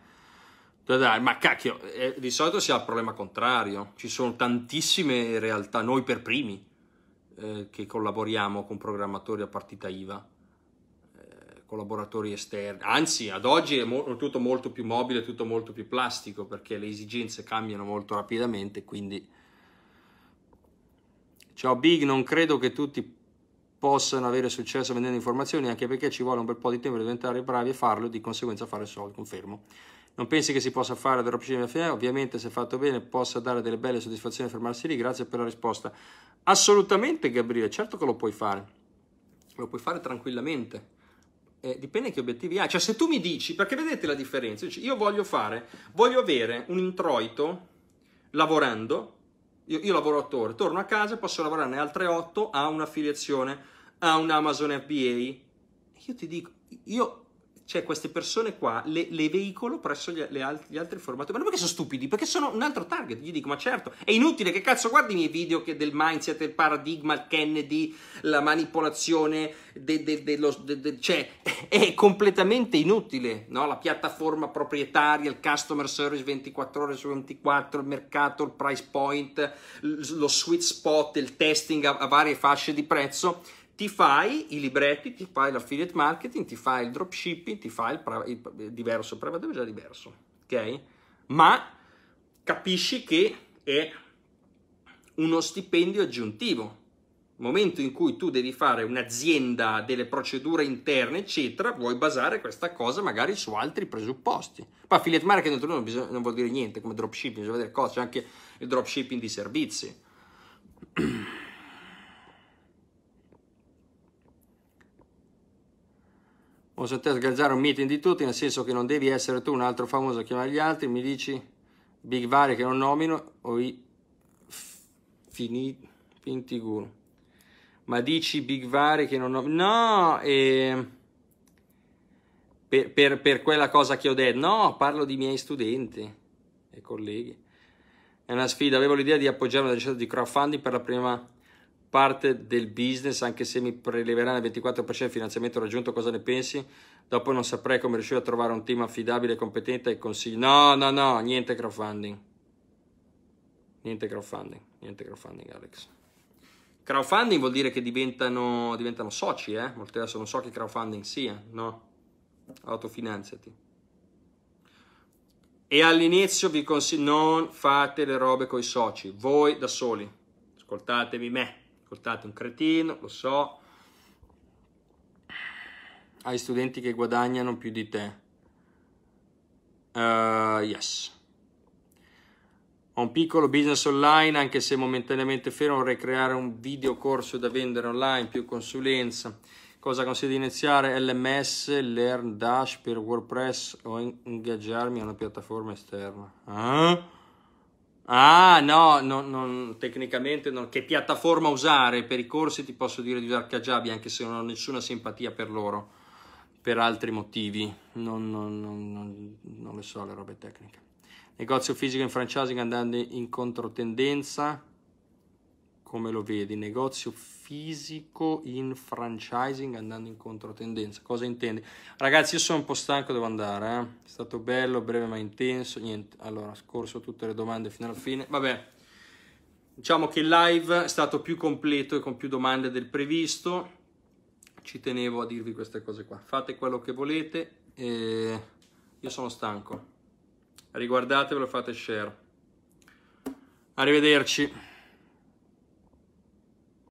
da dare? Ma cacchio, eh, di solito si ha il problema contrario, ci sono tantissime realtà, noi per primi, eh, che collaboriamo con programmatori a partita IVA collaboratori esterni. Anzi, ad oggi è mo- tutto molto più mobile, tutto molto più plastico perché le esigenze cambiano molto rapidamente, quindi Ciao Big, non credo che tutti possano avere successo vendendo informazioni, anche perché ci vuole un bel po' di tempo per diventare bravi a farlo e di conseguenza fare soldi, confermo. Non pensi che si possa fare dropshipping affiliate? Ovviamente se fatto bene possa dare delle belle soddisfazioni e fermarsi lì, grazie per la risposta. Assolutamente Gabriele, certo che lo puoi fare. Lo puoi fare tranquillamente eh, dipende che obiettivi hai. Cioè, se tu mi dici, perché vedete la differenza? Dici, io voglio fare, voglio avere un introito lavorando, io, io lavoro 8 ore, torno a casa, posso lavorarne altre 8 a un'affiliazione, a un Amazon FBA. Io ti dico, io cioè queste persone qua le, le veicolo presso gli, alt- gli, altri formatori. Ma non perché sono stupidi, perché sono un altro target. Gli dico, ma certo, è inutile che cazzo guardi i miei video che del mindset, il paradigma, il Kennedy, la manipolazione, de, de, de, lo, cioè è completamente inutile, no? La piattaforma proprietaria, il customer service 24 ore su 24, il mercato, il price point, lo sweet spot, il testing a, a varie fasce di prezzo ti fai i libretti, ti fai l'affiliate marketing, ti fai il dropshipping, ti fai il, pra- il diverso private, già diverso, ok? Ma capisci che è uno stipendio aggiuntivo. Momento in cui tu devi fare un'azienda, delle procedure interne, eccetera, vuoi basare questa cosa magari su altri presupposti. Ma affiliate marketing non, bisogna, non vuol dire niente, come dropshipping, bisogna vedere cosa, c'è anche il dropshipping di servizi. posso te sgalzare un meeting di tutti, nel senso che non devi essere tu un altro famoso a chiamare gli altri, mi dici Big Vare che non nomino o i fini, finti Pintiguru. Ma dici Big Vare che non nomino... No, eh, per, per, per quella cosa che ho detto, no, parlo di miei studenti e colleghi. È una sfida, avevo l'idea di appoggiare una ricetta di crowdfunding per la prima parte del business, anche se mi preleveranno il 24% finanziamento raggiunto, cosa ne pensi? Dopo non saprei come riuscire a trovare un team affidabile e competente e consigli. No, no, no, niente crowdfunding. Niente crowdfunding, niente crowdfunding, Alex. Crowdfunding vuol dire che diventano, diventano soci, eh? Molte adesso non so che crowdfunding sia, no? Autofinanziati. E all'inizio vi consiglio, non fate le robe con i soci, voi da soli ascoltatevi me. Ascoltate, un cretino, lo so. Hai studenti che guadagnano più di te. Uh, yes. Ho un piccolo business online, anche se momentaneamente fermo, vorrei creare un video corso da vendere online, più consulenza. Cosa consiglio di iniziare? LMS, Learn Dash per WordPress o ingaggiarmi a una piattaforma esterna? Ah? Ah, no, non, non, tecnicamente non. Che piattaforma usare per i corsi ti posso dire di usare Kajabi, anche se non ho nessuna simpatia per loro, per altri motivi. Non, non le so le robe tecniche. Negozio fisico in franchising andando in controtendenza come lo vedi? Negozio fisico in franchising andando in controtendenza. Cosa intendi? Ragazzi, io sono un po' stanco, devo andare. Eh? È stato bello, breve ma intenso. Niente, allora, scorso tutte le domande fino alla fine. Vabbè, diciamo che il live è stato più completo e con più domande del previsto. Ci tenevo a dirvi queste cose qua. Fate quello che volete. E io sono stanco. Riguardatevelo, fate share. Arrivederci.